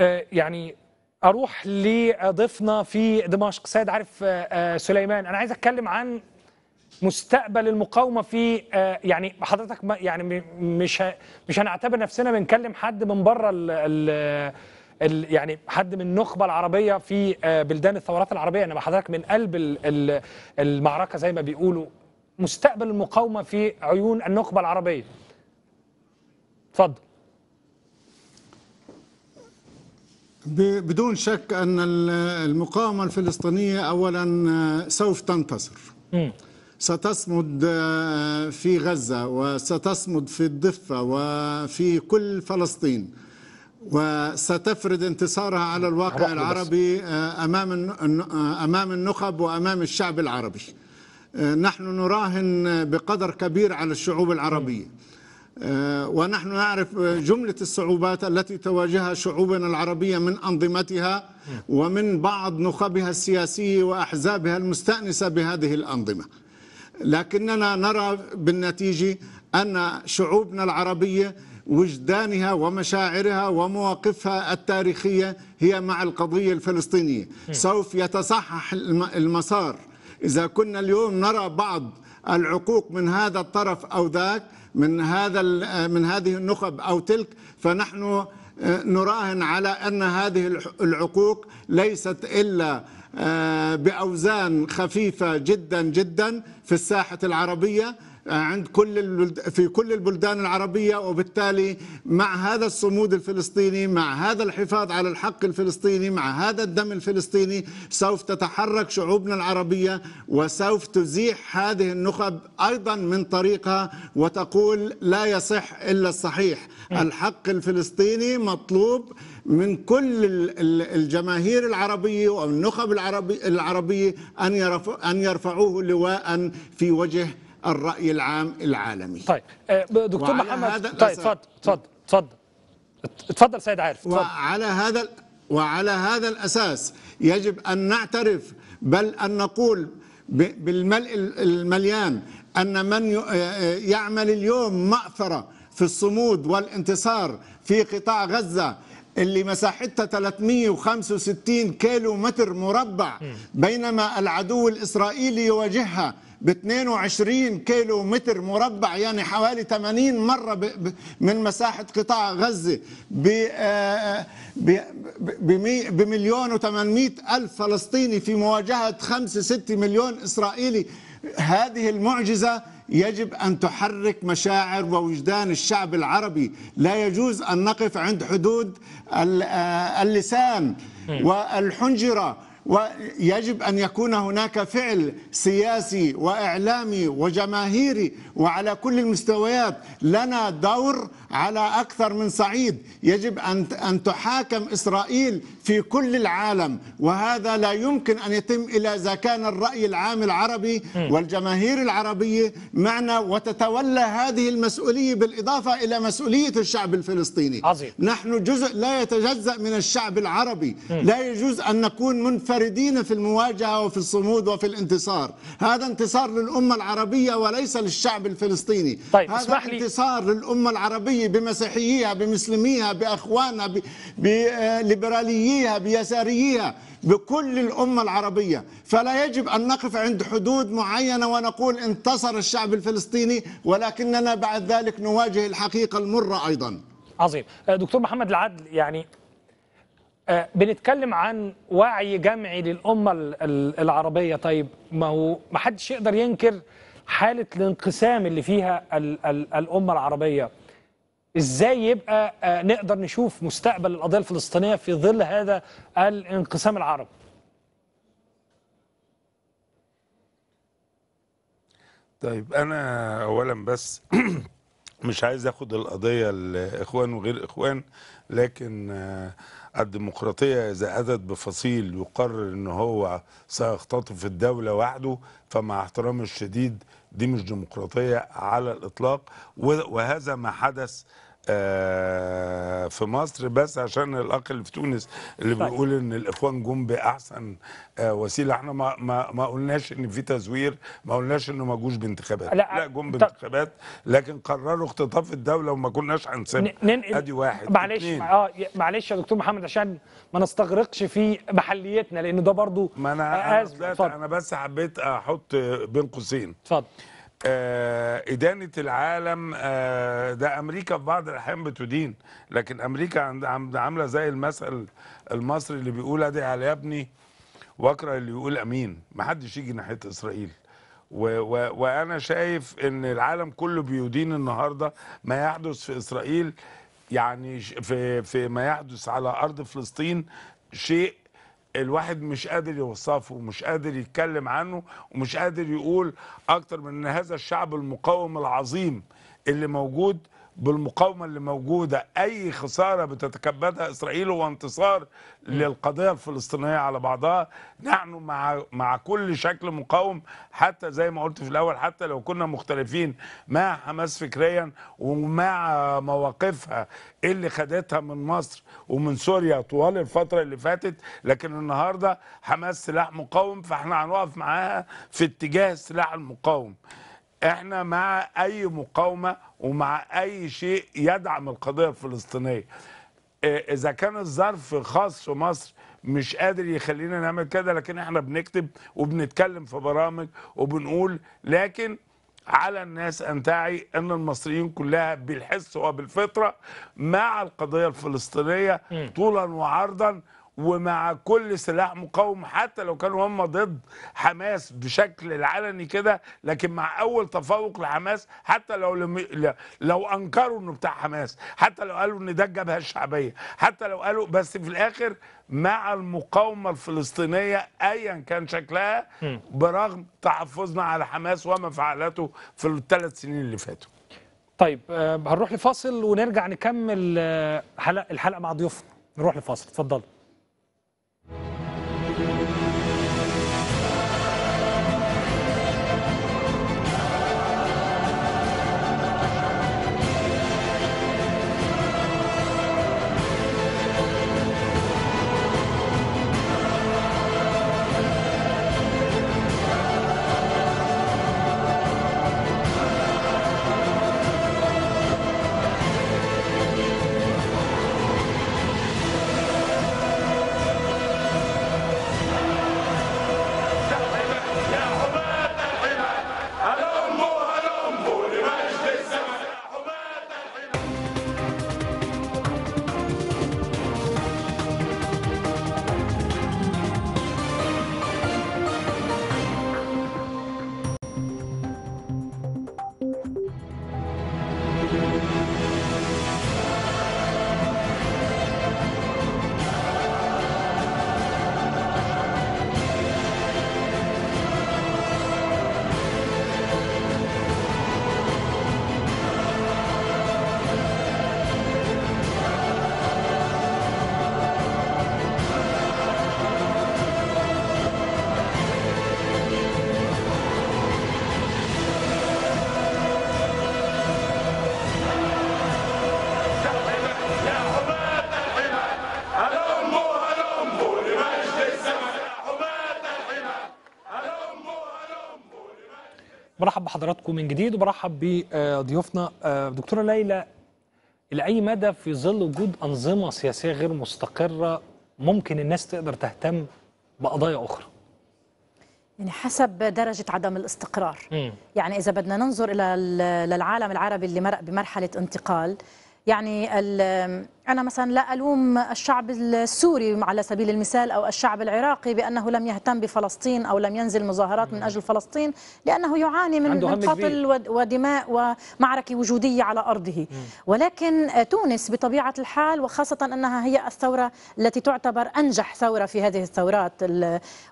آه، يعني اروح لضيفنا في دمشق سيد عارف آه، آه، سليمان انا عايز اتكلم عن مستقبل المقاومه في يعني حضرتك يعني مش مش هنعتبر نفسنا بنكلم حد من بره ال يعني حد من النخبه العربيه في بلدان الثورات العربيه انما حضرتك من قلب المعركه زي ما بيقولوا مستقبل المقاومه في عيون النخبه العربيه اتفضل بدون شك أن المقاومة الفلسطينية أولا آه، سوف تنتصر ستصمد آه، في غزة وستصمد في الضفة وفي كل فلسطين وستفرض انتصارها على الواقع العربي آه، أمام أمام النخب وأمام الشعب العربي نحن نراهن بقدر كبير على الشعوب العربية آه، ونحن نعرف جملة الصعوبات التي تواجهها شعوبنا العربية من أنظمتها ومن بعض نخبها السياسية وأحزابها المستأنسة بهذه الأنظمة لكننا نرى بالنتيجة أن شعوبنا العربية وجدانها ومشاعرها ومواقفها التاريخية هي مع القضية الفلسطينية سوف يتصحح المسار إذا كنا اليوم نرى بعض العقوق من هذا الطرف أو ذاك من هذا آه، من هذه النخب أو تلك فنحن آه، نراهن على أن هذه العقوق ليست إلا آه، بأوزان خفيفة جدا جدا في الساحة العربية عند كل في كل البلدان العربية وبالتالي مع هذا الصمود الفلسطيني مع هذا الحفاظ على الحق الفلسطيني مع هذا الدم الفلسطيني سوف تتحرك شعوبنا العربية وسوف تزيح هذه النخب أيضا من طريقها وتقول لا يصح إلا الصحيح الحق الفلسطيني مطلوب من كل الجماهير العربية والنخب العربية أن يرفعوه لواء في وجه الرأي العام العالمي طيب آه، دكتور محمد طيب تفضل تفضل تفضل تفضل سيد عارف تفضل. وعلى هذا وعلى هذا الأساس يجب أن نعترف بل أن نقول بالملء المليان أن من آه، آه، يعمل اليوم مأثرة في الصمود والانتصار في قطاع غزة اللي مساحتها 365 كيلو متر مربع بينما العدو الإسرائيلي يواجهها ب 22 كيلو متر مربع يعني حوالي 80 مرة من مساحة قطاع غزة ب آه، بمليون و800 ألف فلسطيني في مواجهة 5 6 مليون إسرائيلي هذه المعجزة يجب أن تحرك مشاعر ووجدان الشعب العربي لا يجوز أن نقف عند حدود آه، اللسان والحنجرة ويجب أن يكون هناك فعل سياسي وإعلامي وجماهيري وعلى كل المستويات لنا دور على أكثر من صعيد يجب أن أن تحاكم إسرائيل في كل العالم وهذا لا يمكن أن يتم إلا إذا كان الرأي العام العربي والجماهير العربية معنا وتتولى هذه المسؤولية بالإضافة إلى مسؤولية الشعب الفلسطيني عظيم. نحن جزء لا يتجزأ من الشعب العربي لا يجوز أن نكون منفردين في المواجهة وفي الصمود وفي الانتصار هذا انتصار للأمة العربية وليس للشعب الفلسطيني طيب هذا اسمح لي انتصار للأمة العربية بمسيحيها بمسلميها بأخوانها ب... بيساريها بكل الأمة العربية فلا يجب أن نقف عند حدود معينة ونقول انتصر الشعب الفلسطيني ولكننا بعد ذلك نواجه الحقيقة المرة أيضا عظيم أه، دكتور محمد العدل يعني أه، بنتكلم عن وعي جمعي للأمة العربية طيب ما هو ما حدش يقدر ينكر حالة الانقسام اللي فيها الـ الـ الأمة العربية ازاي يبقى آه، نقدر نشوف مستقبل القضية الفلسطينية في ظل هذا الانقسام العربي طيب أنا أولا بس *clears throat* مش عايز اخد القضيه الاخوان وغير اخوان لكن آه، الديمقراطيه اذا اتت بفصيل يقرر ان هو سيختطف الدوله وحده فمع احترامي الشديد دي مش ديمقراطية على الإطلاق وهذا ما حدث آه، في مصر بس عشان الاخ اللي في تونس اللي طيب. بيقول ان الاخوان جم باحسن آه، وسيله احنا ما ما, ما قلناش ان في تزوير ما قلناش انه ما جوش بانتخابات لا, لا جم بانتخابات لكن قرروا اختطاف الدوله وما كناش هنسيب ادي واحد معلش اه معلش يا دكتور محمد عشان ما نستغرقش في محليتنا لان ده برضو ما انا انا, آه، أنا بس حبيت احط بين قوسين اتفضل آه، إدانة العالم آه، ده أمريكا في بعض الأحيان بتدين لكن أمريكا عاملة زي المثل المصري اللي بيقول أدعي على يا ابني وأكره اللي يقول أمين محدش يجي ناحية إسرائيل و و وأنا شايف إن العالم كله بيدين النهاردة ما يحدث في إسرائيل يعني في, في ما يحدث على أرض فلسطين شيء الواحد مش قادر يوصفه ومش قادر يتكلم عنه ومش قادر يقول اكتر من ان هذا الشعب المقاوم العظيم اللي موجود بالمقاومه اللي موجوده اي خساره بتتكبدها اسرائيل هو انتصار للقضيه الفلسطينيه على بعضها نحن مع مع كل شكل مقاوم حتى زي ما قلت في الاول حتى لو كنا مختلفين مع حماس فكريا ومع مواقفها اللي خدتها من مصر ومن سوريا طوال الفتره اللي فاتت لكن النهارده حماس سلاح مقاوم فاحنا هنقف معاها في اتجاه السلاح المقاوم احنا مع اي مقاومه ومع اي شيء يدعم القضيه الفلسطينيه إيه، اذا كان الظرف خاص في مصر مش قادر يخلينا نعمل كده لكن احنا بنكتب وبنتكلم في برامج وبنقول لكن على الناس ان تعي ان المصريين كلها بالحس وبالفطره مع القضيه الفلسطينيه طولا وعرضا ومع كل سلاح مقاوم حتى لو كانوا هم ضد حماس بشكل العلني كده لكن مع اول تفوق لحماس حتى لو لم... لو انكروا انه بتاع حماس حتى لو قالوا ان ده الجبهه الشعبيه حتى لو قالوا بس في الاخر مع المقاومه الفلسطينيه ايا كان شكلها برغم تحفظنا على حماس وما فعلته في الثلاث سنين اللي فاتوا طيب آه، هنروح لفاصل ونرجع نكمل آه، الحلقه مع ضيوفنا نروح لفاصل اتفضلوا حضراتكم من جديد وبرحب بضيوفنا آه، دكتوره ليلى الى اي مدى في ظل وجود انظمه سياسيه غير مستقره ممكن الناس تقدر تهتم بقضايا اخرى؟ يعني حسب درجة عدم الاستقرار م. يعني إذا بدنا ننظر إلى للعالم العربي اللي مرق بمرحلة انتقال يعني أنا مثلا لا ألوم الشعب السوري على سبيل المثال أو الشعب العراقي بأنه لم يهتم بفلسطين أو لم ينزل مظاهرات من أجل فلسطين لأنه يعاني من, من قتل ودماء ومعركة وجودية على أرضه ولكن تونس بطبيعة الحال وخاصة أنها هي الثورة التي تعتبر أنجح ثورة في هذه الثورات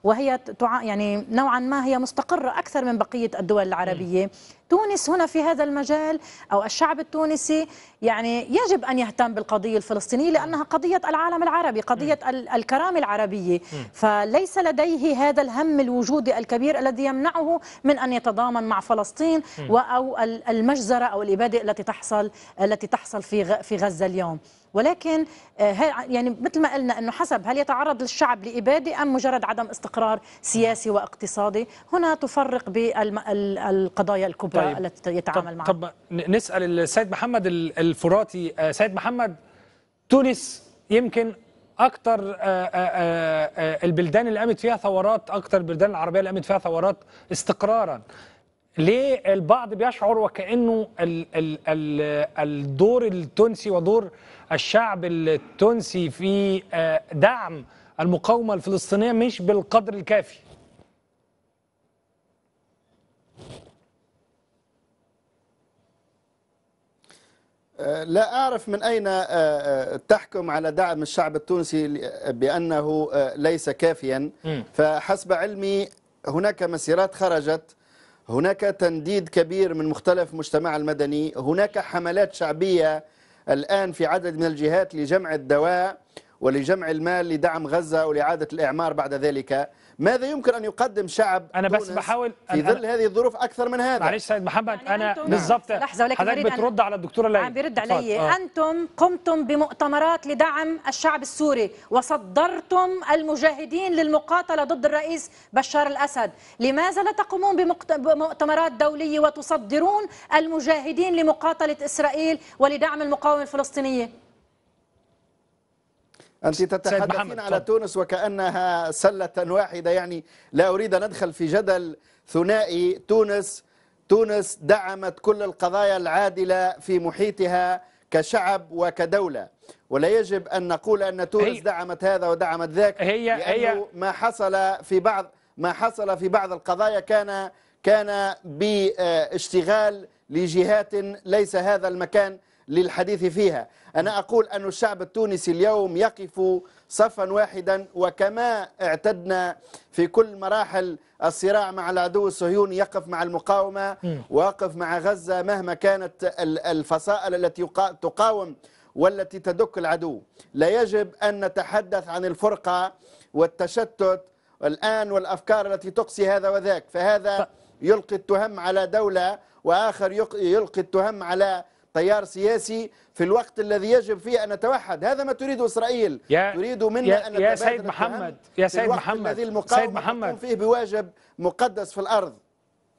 وهي يعني نوعا ما هي مستقرة أكثر من بقية الدول العربية تونس هنا في هذا المجال أو الشعب التونسي يعني يجب أن يهتم بالقضية الفلسطيني لأنها قضية العالم العربي قضية الكرامة العربية فليس لديه هذا الهم الوجودي الكبير الذي يمنعه من أن يتضامن مع فلسطين أو المجزرة أو الإبادة التي تحصل التي تحصل في في غزة اليوم ولكن آه، يعني مثل ما قلنا انه حسب هل يتعرض الشعب لاباده ام مجرد عدم استقرار سياسي واقتصادي هنا تفرق بالقضايا الكبرى طيب. التي يتعامل معها طب نسال السيد محمد الفراتي آه، سيد محمد تونس يمكن اكتر آه، آه، آه، البلدان اللي قامت فيها ثورات اكتر البلدان العربيه اللي قامت فيها ثورات استقرارا ليه البعض بيشعر وكانه ال ال الدور التونسي ودور الشعب التونسي في دعم المقاومه الفلسطينيه مش بالقدر الكافي لا أعرف من أين آه، آه، تحكم على دعم الشعب التونسي بأنه آه، ليس كافيا فحسب علمي هناك مسيرات خرجت هناك تنديد كبير من مختلف المجتمع المدني هناك حملات شعبية الآن في عدد من الجهات لجمع الدواء ولجمع المال لدعم غزة ولإعادة الإعمار بعد ذلك ماذا يمكن أن يقدم شعب أنا بس بحاول في ظل هذه الظروف أكثر من هذا معلش سيد محمد يعني أنا بالضبط لحظة ولكن حضرتك بترد على الدكتورة ليلى عم بيرد علي آه. أنتم قمتم بمؤتمرات لدعم الشعب السوري وصدرتم المجاهدين للمقاتلة ضد الرئيس بشار الأسد لماذا لا تقومون بمؤتمرات دولية وتصدرون المجاهدين لمقاتلة إسرائيل ولدعم المقاومة الفلسطينية أنت تتحدثين على تونس وكأنها سلة واحدة يعني لا أريد أن أدخل في جدل ثنائي تونس تونس دعمت كل القضايا العادلة في محيطها كشعب وكدولة ولا يجب أن نقول أن تونس دعمت هذا ودعمت ذاك هي هي ما حصل في بعض ما حصل في بعض القضايا كان كان باشتغال لجهات ليس هذا المكان للحديث فيها أنا أقول أن الشعب التونسي اليوم يقف صفا واحدا وكما اعتدنا في كل مراحل الصراع مع العدو الصهيوني يقف مع المقاومة ويقف مع غزة مهما كانت الفصائل التي تقاوم والتي تدك العدو لا يجب أن نتحدث عن الفرقة والتشتت الآن والأفكار التي تقصي هذا وذاك فهذا يلقي التهم على دولة وآخر يلقي التهم على تيار سياسي في الوقت الذي يجب فيه أن نتوحد هذا ما تريد إسرائيل يا تريد منا يا أن يا سيد محمد يا سيد محمد الذي سيد محمد فيه بواجب مقدس في الأرض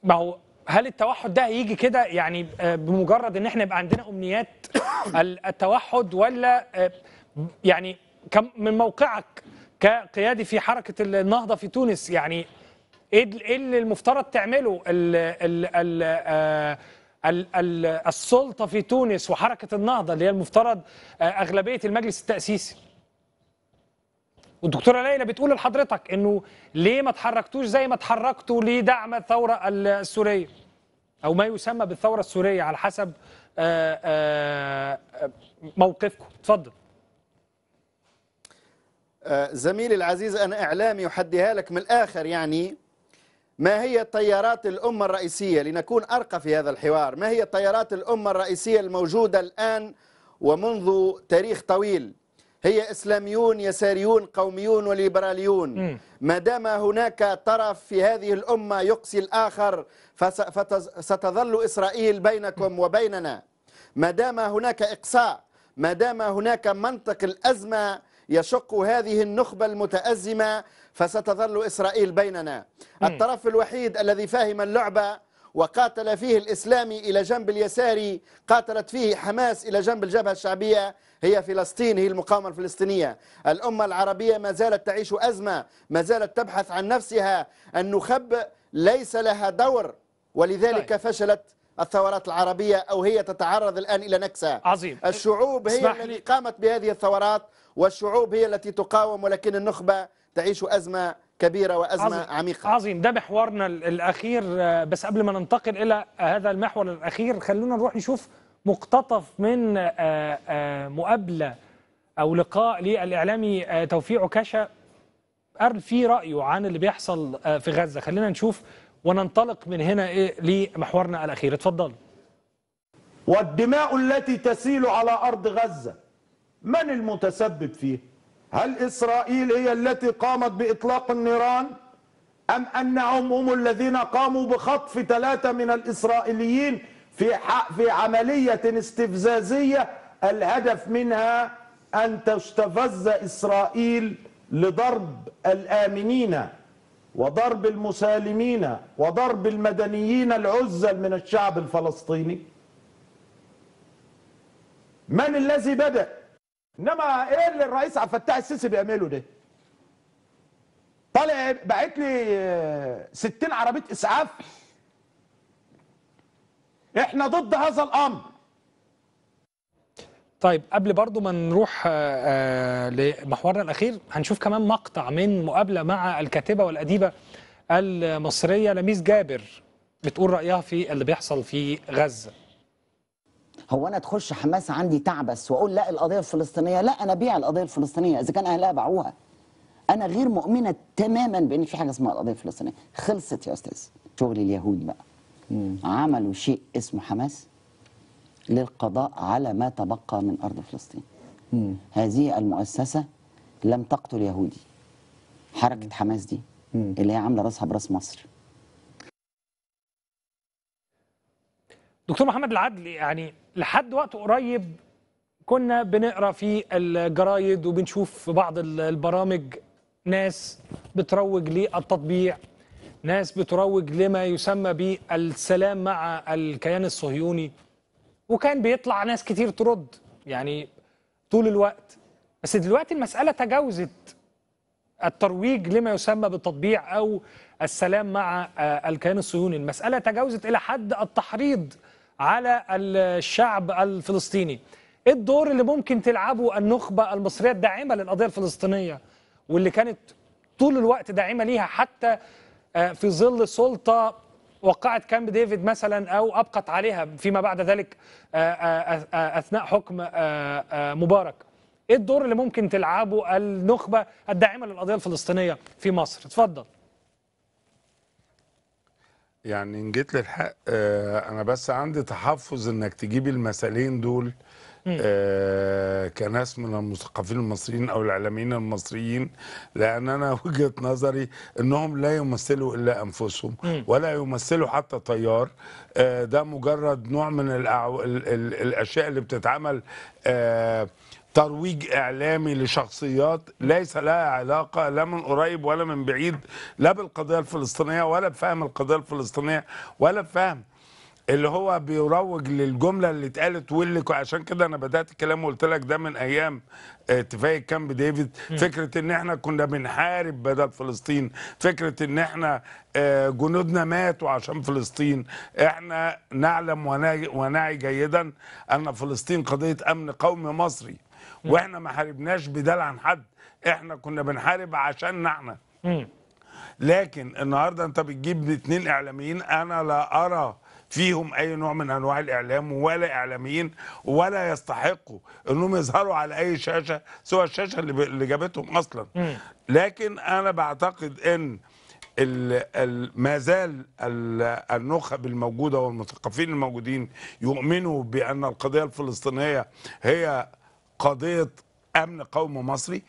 ما هو هل التوحد ده هيجي كده يعني آه، بمجرد ان احنا يبقى عندنا امنيات *coughs* التوحد ولا آه، يعني من موقعك كقيادي في حركه النهضه في تونس يعني ايه, إيه اللي المفترض تعمله ال ال ال آه، السلطه في تونس وحركه النهضه اللي هي المفترض آه، اغلبيه المجلس التاسيسي والدكتوره ليلى بتقول لحضرتك انه ليه ما تحركتوش زي ما تحركتوا لدعم الثوره السوريه او ما يسمى بالثوره السوريه على حسب آه، آه، موقفكم اتفضل زميلي العزيز انا اعلامي احديها لك من الاخر يعني ما هي تيارات الأمة الرئيسية لنكون أرقى في هذا الحوار ما هي تيارات الأمة الرئيسية الموجودة الآن ومنذ تاريخ طويل هي إسلاميون يساريون قوميون وليبراليون ما دام هناك طرف في هذه الأمة يقصي الآخر فستظل إسرائيل بينكم وبيننا ما دام هناك إقصاء ما دام هناك منطق الأزمة يشق هذه النخبة المتأزمة فستظل إسرائيل بيننا الطرف الوحيد الذي فهم اللعبة وقاتل فيه الإسلامي إلى جنب اليساري قاتلت فيه حماس إلى جنب الجبهة الشعبية هي فلسطين هي المقاومة الفلسطينية الأمة العربية ما زالت تعيش أزمة ما زالت تبحث عن نفسها النخب ليس لها دور ولذلك طيب. فشلت الثورات العربية أو هي تتعرض الآن إلى نكسة عظيم الشعوب هي التي قامت بهذه الثورات والشعوب هي التي تقاوم ولكن النخبة تعيش أزمة كبيرة وأزمة عظيم. عميقة عظيم ده محورنا الأخير آه، بس قبل ما ننتقل إلى هذا المحور الأخير خلونا نروح نشوف مقتطف من آه، آه، مقابلة أو لقاء للإعلامي توفيق عكاشة قال في رأيه عن اللي بيحصل في غزة خلينا نشوف وننطلق من هنا إيه لمحورنا الأخير اتفضل والدماء التي تسيل على أرض غزة من المتسبب فيها هل إسرائيل هي التي قامت بإطلاق النيران أم أنهم هم الذين قاموا بخطف ثلاثة من الإسرائيليين في في عملية استفزازية الهدف منها أن تستفز إسرائيل لضرب الآمنين وضرب المسالمين وضرب المدنيين العزل من الشعب الفلسطيني من الذي بدأ انما ايه اللي الرئيس عبد الفتاح السيسي بيعمله ده؟ طالع باعت لي 60 آه، عربيه اسعاف احنا ضد هذا الامر طيب قبل برضو ما نروح آه، آه، لمحورنا الاخير هنشوف كمان مقطع من مقابله مع الكاتبه والاديبه المصريه لميس جابر بتقول رايها في اللي بيحصل في غزه هو انا تخش حماس عندي تعبس واقول لا القضيه الفلسطينيه لا انا بيع القضيه الفلسطينيه اذا كان اهلها باعوها انا غير مؤمنه تماما بان في حاجه اسمها القضيه الفلسطينيه خلصت يا استاذ شغل اليهود بقى مم. عملوا شيء اسمه حماس للقضاء على ما تبقى من ارض فلسطين مم. هذه المؤسسه لم تقتل يهودي حركه حماس دي مم. اللي هي عامله راسها براس مصر دكتور محمد العدل يعني لحد وقت قريب كنا بنقرا في الجرايد وبنشوف في بعض البرامج ناس بتروج للتطبيع ناس بتروج لما يسمى بالسلام مع الكيان الصهيوني وكان بيطلع ناس كتير ترد يعني طول الوقت بس دلوقتي المسألة تجاوزت الترويج لما يسمى بالتطبيع أو السلام مع آه، الكيان الصهيوني المسألة تجاوزت إلى حد التحريض على الشعب الفلسطيني ايه الدور اللي ممكن تلعبه النخبه المصريه الداعمه للقضيه الفلسطينيه واللي كانت طول الوقت داعمه ليها حتى آه، في ظل سلطه وقعت كامب ديفيد مثلا او ابقت عليها فيما بعد ذلك آه، آه، اثناء حكم مبارك ايه الدور اللي ممكن تلعبه النخبه الداعمه للقضيه الفلسطينيه في مصر اتفضل يعني ان جيت للحق آه انا بس عندي تحفظ انك تجيب المثلين دول آه كناس من المثقفين المصريين او الاعلاميين المصريين لان انا *laughs* وجهه نظري انهم لا يمثلوا الا انفسهم مم. ولا يمثلوا حتى طيار آه ده مجرد نوع من الأعو... ال... ال... الاشياء اللي بتتعمل آه ترويج اعلامي لشخصيات ليس لها علاقه لا من قريب ولا من بعيد لا بالقضيه الفلسطينيه ولا بفهم القضيه الفلسطينيه ولا بفهم اللي هو بيروج للجمله اللي اتقالت واللي عشان كده انا بدات الكلام وقلت لك ده من ايام اتفاق كامب ديفيد فكره ان احنا كنا بنحارب بدل فلسطين فكره ان احنا آه، جنودنا ماتوا عشان فلسطين احنا نعلم ونعي جيدا ان فلسطين قضيه امن قومي مصري واحنا ما حاربناش بدال عن حد احنا كنا بنحارب عشاننا احنا لكن النهارده انت بتجيب اثنين اعلاميين انا لا ارى فيهم اي نوع من انواع الاعلام ولا اعلاميين ولا يستحقوا انهم يظهروا على اي شاشه سوى الشاشه اللي, اللي جابتهم اصلا لكن انا بعتقد ان ال ال ما زال النخب الموجوده والمثقفين الموجودين يؤمنوا بان القضيه الفلسطينيه هي قضيه امن قومي مصري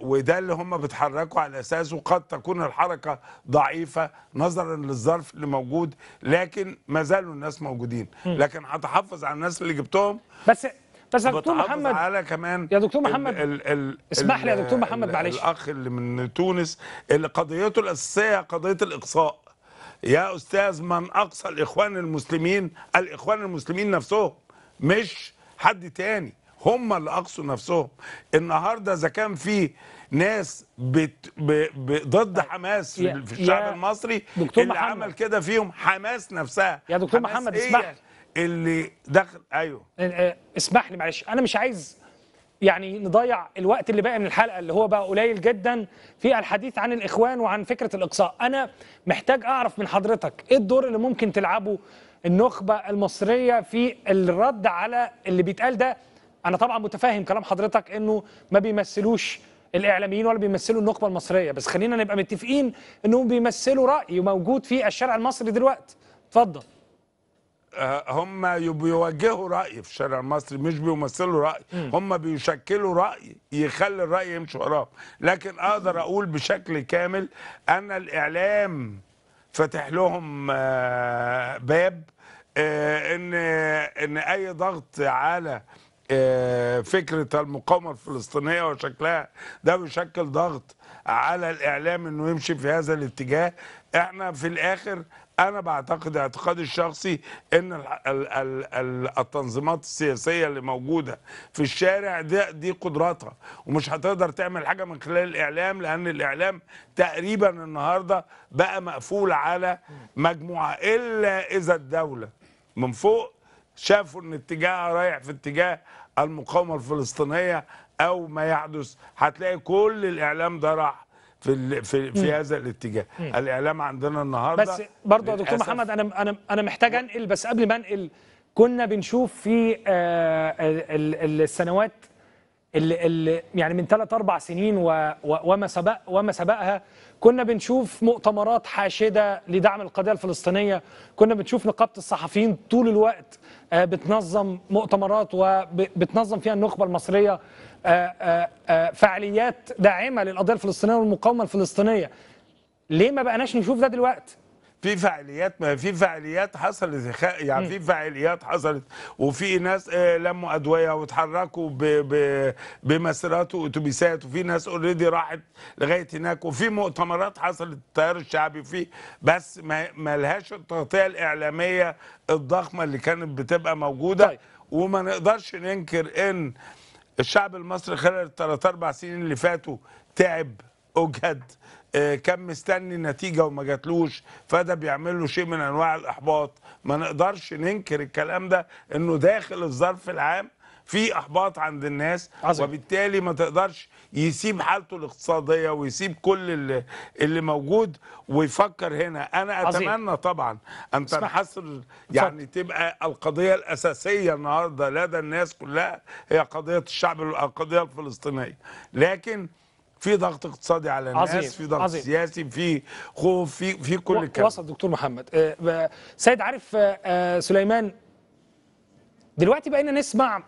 وده اللي هم بيتحركوا على اساسه قد تكون الحركه ضعيفه نظرا للظرف اللي موجود لكن ما زالوا الناس موجودين لكن هتحافظ على الناس اللي جبتهم بس بس يا دكتور محمد على كمان يا دكتور محمد الـ الـ اسمح لي يا دكتور محمد معلش الاخ اللي من تونس اللي قضيته الاساسيه قضيه الاقصاء يا استاذ من اقصى الاخوان المسلمين الاخوان المسلمين نفسهم مش حد تاني هم اللي اقصوا نفسهم النهارده اذا كان في ناس بت... ب... ب... ضد طيب. حماس في, في الشعب المصري دكتور اللي محمد. عمل كده فيهم حماس نفسها يا دكتور محمد إيه اسمح اللي دخل ايوه آه، آه، اسمح لي معلش انا مش عايز يعني نضيع الوقت اللي باقي من الحلقه اللي هو بقى قليل جدا في الحديث عن الاخوان وعن فكره الاقصاء انا محتاج اعرف من حضرتك ايه الدور اللي ممكن تلعبه النخبه المصريه في الرد على اللي بيتقال ده انا طبعا متفاهم كلام حضرتك انه ما بيمثلوش الاعلاميين ولا بيمثلوا النخبه المصريه بس خلينا نبقى متفقين انهم بيمثلوا راي موجود في الشارع المصري دلوقتي اتفضل آه، هم بيوجهوا راي في الشارع المصري مش بيمثلوا راي هم بيشكلوا راي يخلي الراي يمشي وراهم لكن اقدر اقول بشكل كامل ان الاعلام فتح لهم آه، باب آه، ان ان اي ضغط على آه، فكره المقاومه الفلسطينيه وشكلها ده بيشكل ضغط على الاعلام انه يمشي في هذا الاتجاه احنا في الاخر انا بعتقد اعتقادي الشخصي ان ال ال الـ التنظيمات السياسيه اللي موجوده في الشارع دي, دي قدراتها ومش هتقدر تعمل حاجه من خلال الاعلام لان الاعلام تقريبا النهارده بقى مقفول على مجموعه الا اذا الدوله من فوق شافوا ان اتجاهها رايح في اتجاه المقاومه الفلسطينيه او ما يحدث هتلاقي كل الاعلام ده راح في في, في هذا الاتجاه مم. الاعلام عندنا النهارده بس برضه يا دكتور محمد انا انا انا محتاج انقل بس قبل ما انقل كنا بنشوف في آه، السنوات اللي اللي يعني من ثلاث اربع سنين و و وما سبق وما سبقها كنا بنشوف مؤتمرات حاشده لدعم القضيه الفلسطينيه، كنا بنشوف نقابه الصحفيين طول الوقت آه، بتنظم مؤتمرات وبتنظم فيها النخبه المصريه آه، آه، فعاليات داعمه للقضيه الفلسطينيه والمقاومه الفلسطينيه. ليه ما بقناش نشوف ده دلوقتي؟ في فعاليات ما في فعاليات حصلت يعني في فعاليات حصلت وفي ناس آه، لموا ادويه واتحركوا بمسيرات واتوبيسات وفي ناس اوريدي راحت لغايه هناك وفي مؤتمرات حصلت التيار الشعبي وفي بس ما لهاش التغطيه الاعلاميه الضخمه اللي كانت بتبقى موجوده طيب. وما نقدرش ننكر ان الشعب المصري خلال الثلاث اربع سنين اللي فاتوا تعب اجهد آه، كان مستني النتيجه وما جاتلوش فده بيعمل له شيء من انواع الاحباط ما نقدرش ننكر الكلام ده انه داخل الظرف العام في احباط عند الناس عظيم. وبالتالي ما تقدرش يسيب حالته الاقتصاديه ويسيب كل اللي, اللي موجود ويفكر هنا انا اتمنى عزيز. طبعا ان تنحصر يعني تبقى القضيه الاساسيه النهارده لدى الناس كلها هي قضيه الشعب القضيه الفلسطينيه لكن في ضغط اقتصادي على الناس عظيم. في ضغط عظيم. سياسي في خوف في في كل الكلام وصل دكتور محمد آه، آه، سيد عارف آه، سليمان دلوقتي بقينا نسمع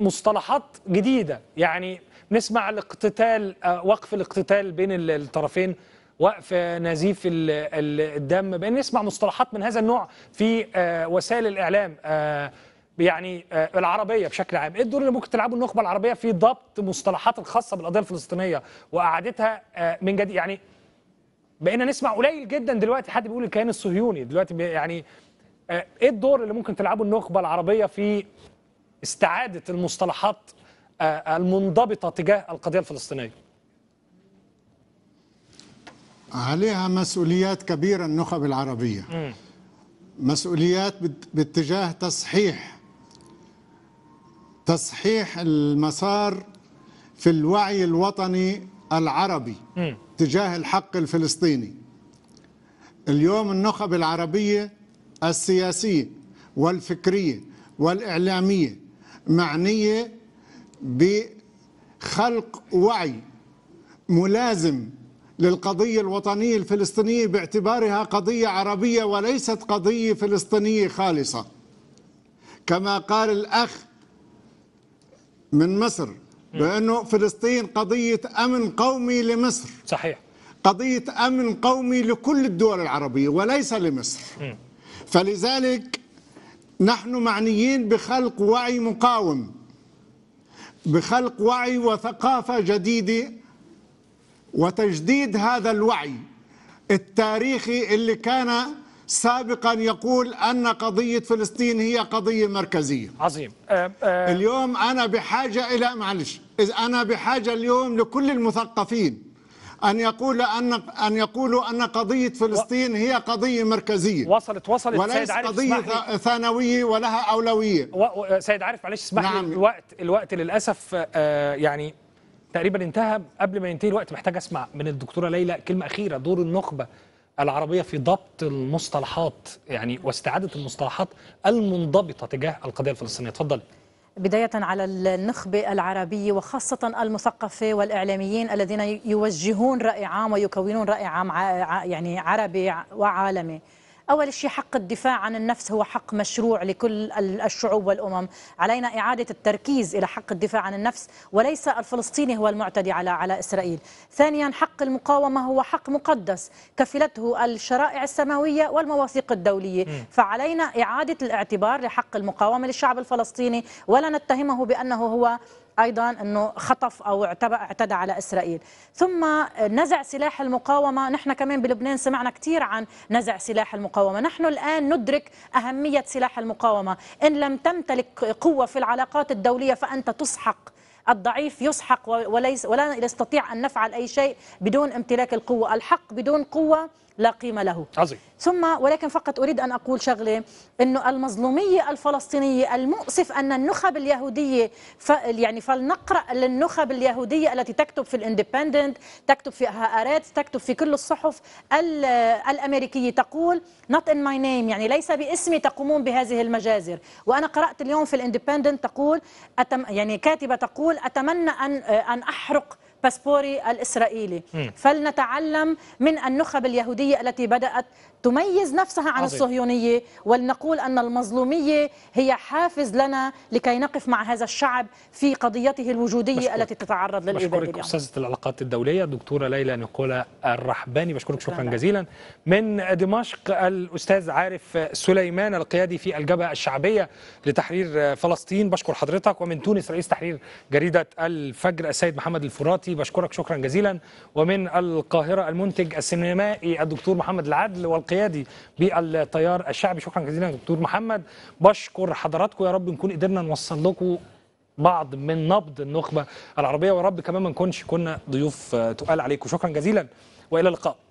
مصطلحات جديده يعني نسمع الاقتتال وقف الاقتتال بين الطرفين وقف نزيف الدم بقينا نسمع مصطلحات من هذا النوع في وسائل الاعلام يعني آه، العربيه بشكل عام ايه الدور اللي ممكن تلعبه النخبه العربيه في ضبط مصطلحات الخاصه بالقضيه الفلسطينيه واعادتها آه، من جديد يعني بقينا نسمع قليل جدا دلوقتي حد بيقول الكيان الصهيوني دلوقتي يعني آه، ايه الدور اللي ممكن تلعبه النخبه العربيه في استعاده المصطلحات المنضبطه تجاه القضيه الفلسطينيه عليها مسؤوليات كبيره النخب العربيه م. مسؤوليات باتجاه تصحيح تصحيح المسار في الوعي الوطني العربي م. تجاه الحق الفلسطيني اليوم النخب العربية السياسية والفكرية والإعلامية معنية بخلق وعي ملازم للقضية الوطنية الفلسطينية باعتبارها قضية عربية وليست قضية فلسطينية خالصة كما قال الأخ من مصر بأنه فلسطين قضية أمن قومي لمصر صحيح قضية أمن قومي لكل الدول العربية وليس لمصر فلذلك نحن معنيين بخلق وعي مقاوم بخلق وعي وثقافة جديدة وتجديد هذا الوعي التاريخي اللي كان سابقا يقول أن قضية فلسطين هي قضية مركزية عظيم أه أه اليوم أنا بحاجة إلى معلش أنا بحاجة اليوم لكل المثقفين أن يقول أن أن يقولوا أن قضية فلسطين هي قضية مركزية وصلت وصلت وليس سيد عارف قضية ثانوية ولها أولوية و... سيد عارف معلش اسمح نعم. لي الوقت الوقت للأسف آه يعني تقريبا انتهى قبل ما ينتهي الوقت محتاج اسمع من الدكتوره ليلى كلمه اخيره دور النخبه العربية في ضبط المصطلحات يعني واستعادة المصطلحات المنضبطة تجاه القضية الفلسطينية تفضل بداية على النخبة العربية وخاصة المثقفة والإعلاميين الذين يوجهون رأي عام ويكونون رأي عام يعني عربي وعالمي أول شيء حق الدفاع عن النفس هو حق مشروع لكل الشعوب والأمم علينا إعادة التركيز إلى حق الدفاع عن النفس وليس الفلسطيني هو المعتدي على على إسرائيل ثانيا حق المقاومة هو حق مقدس كفلته الشرائع السماوية والمواثيق الدولية فعلينا إعادة الاعتبار لحق المقاومة للشعب الفلسطيني ولا نتهمه بأنه هو ايضا انه خطف او اعتدى على اسرائيل ثم نزع سلاح المقاومه نحن كمان بلبنان سمعنا كثير عن نزع سلاح المقاومه نحن الان ندرك اهميه سلاح المقاومه ان لم تمتلك قوه في العلاقات الدوليه فانت تسحق الضعيف يسحق وليس ولا يستطيع ان نفعل اي شيء بدون امتلاك القوه الحق بدون قوه لا قيمة له عظيم ثم ولكن فقط أريد أن أقول شغلة أنه المظلومية الفلسطينية المؤسف أن النخب اليهودية ف... يعني فلنقرأ للنخب اليهودية التي تكتب في الاندبندنت تكتب في هآرات تكتب في كل الصحف ال... الأمريكية تقول not in my name يعني ليس باسمي تقومون بهذه المجازر وأنا قرأت اليوم في الاندبندنت تقول أتم... يعني كاتبة تقول أتمنى أن أن أحرق باسبوري الإسرائيلي م. فلنتعلم من النخب اليهودية التي بدأت تميز نفسها عن عظيم. الصهيونية ولنقول أن المظلومية هي حافز لنا لكي نقف مع هذا الشعب في قضيته الوجودية مشكور. التي تتعرض للإبادة بشكرك أستاذة العلاقات الدولية الدكتورة ليلى نيكولا الرحباني بشكرك شكرا, شكرا جزيلا من دمشق الأستاذ عارف سليمان القيادي في الجبهة الشعبية لتحرير فلسطين بشكر حضرتك ومن تونس رئيس تحرير جريدة الفجر السيد محمد الفراتي بشكرك شكرا جزيلا ومن القاهرة المنتج السينمائي الدكتور محمد العدل والقيادي القيادي بالتيار الشعبي شكرا جزيلا دكتور محمد بشكر حضراتكم يا رب نكون قدرنا نوصل لكم بعض من نبض النخبه العربيه ويا رب كمان ما نكونش كنا ضيوف تقال عليكم شكرا جزيلا والى اللقاء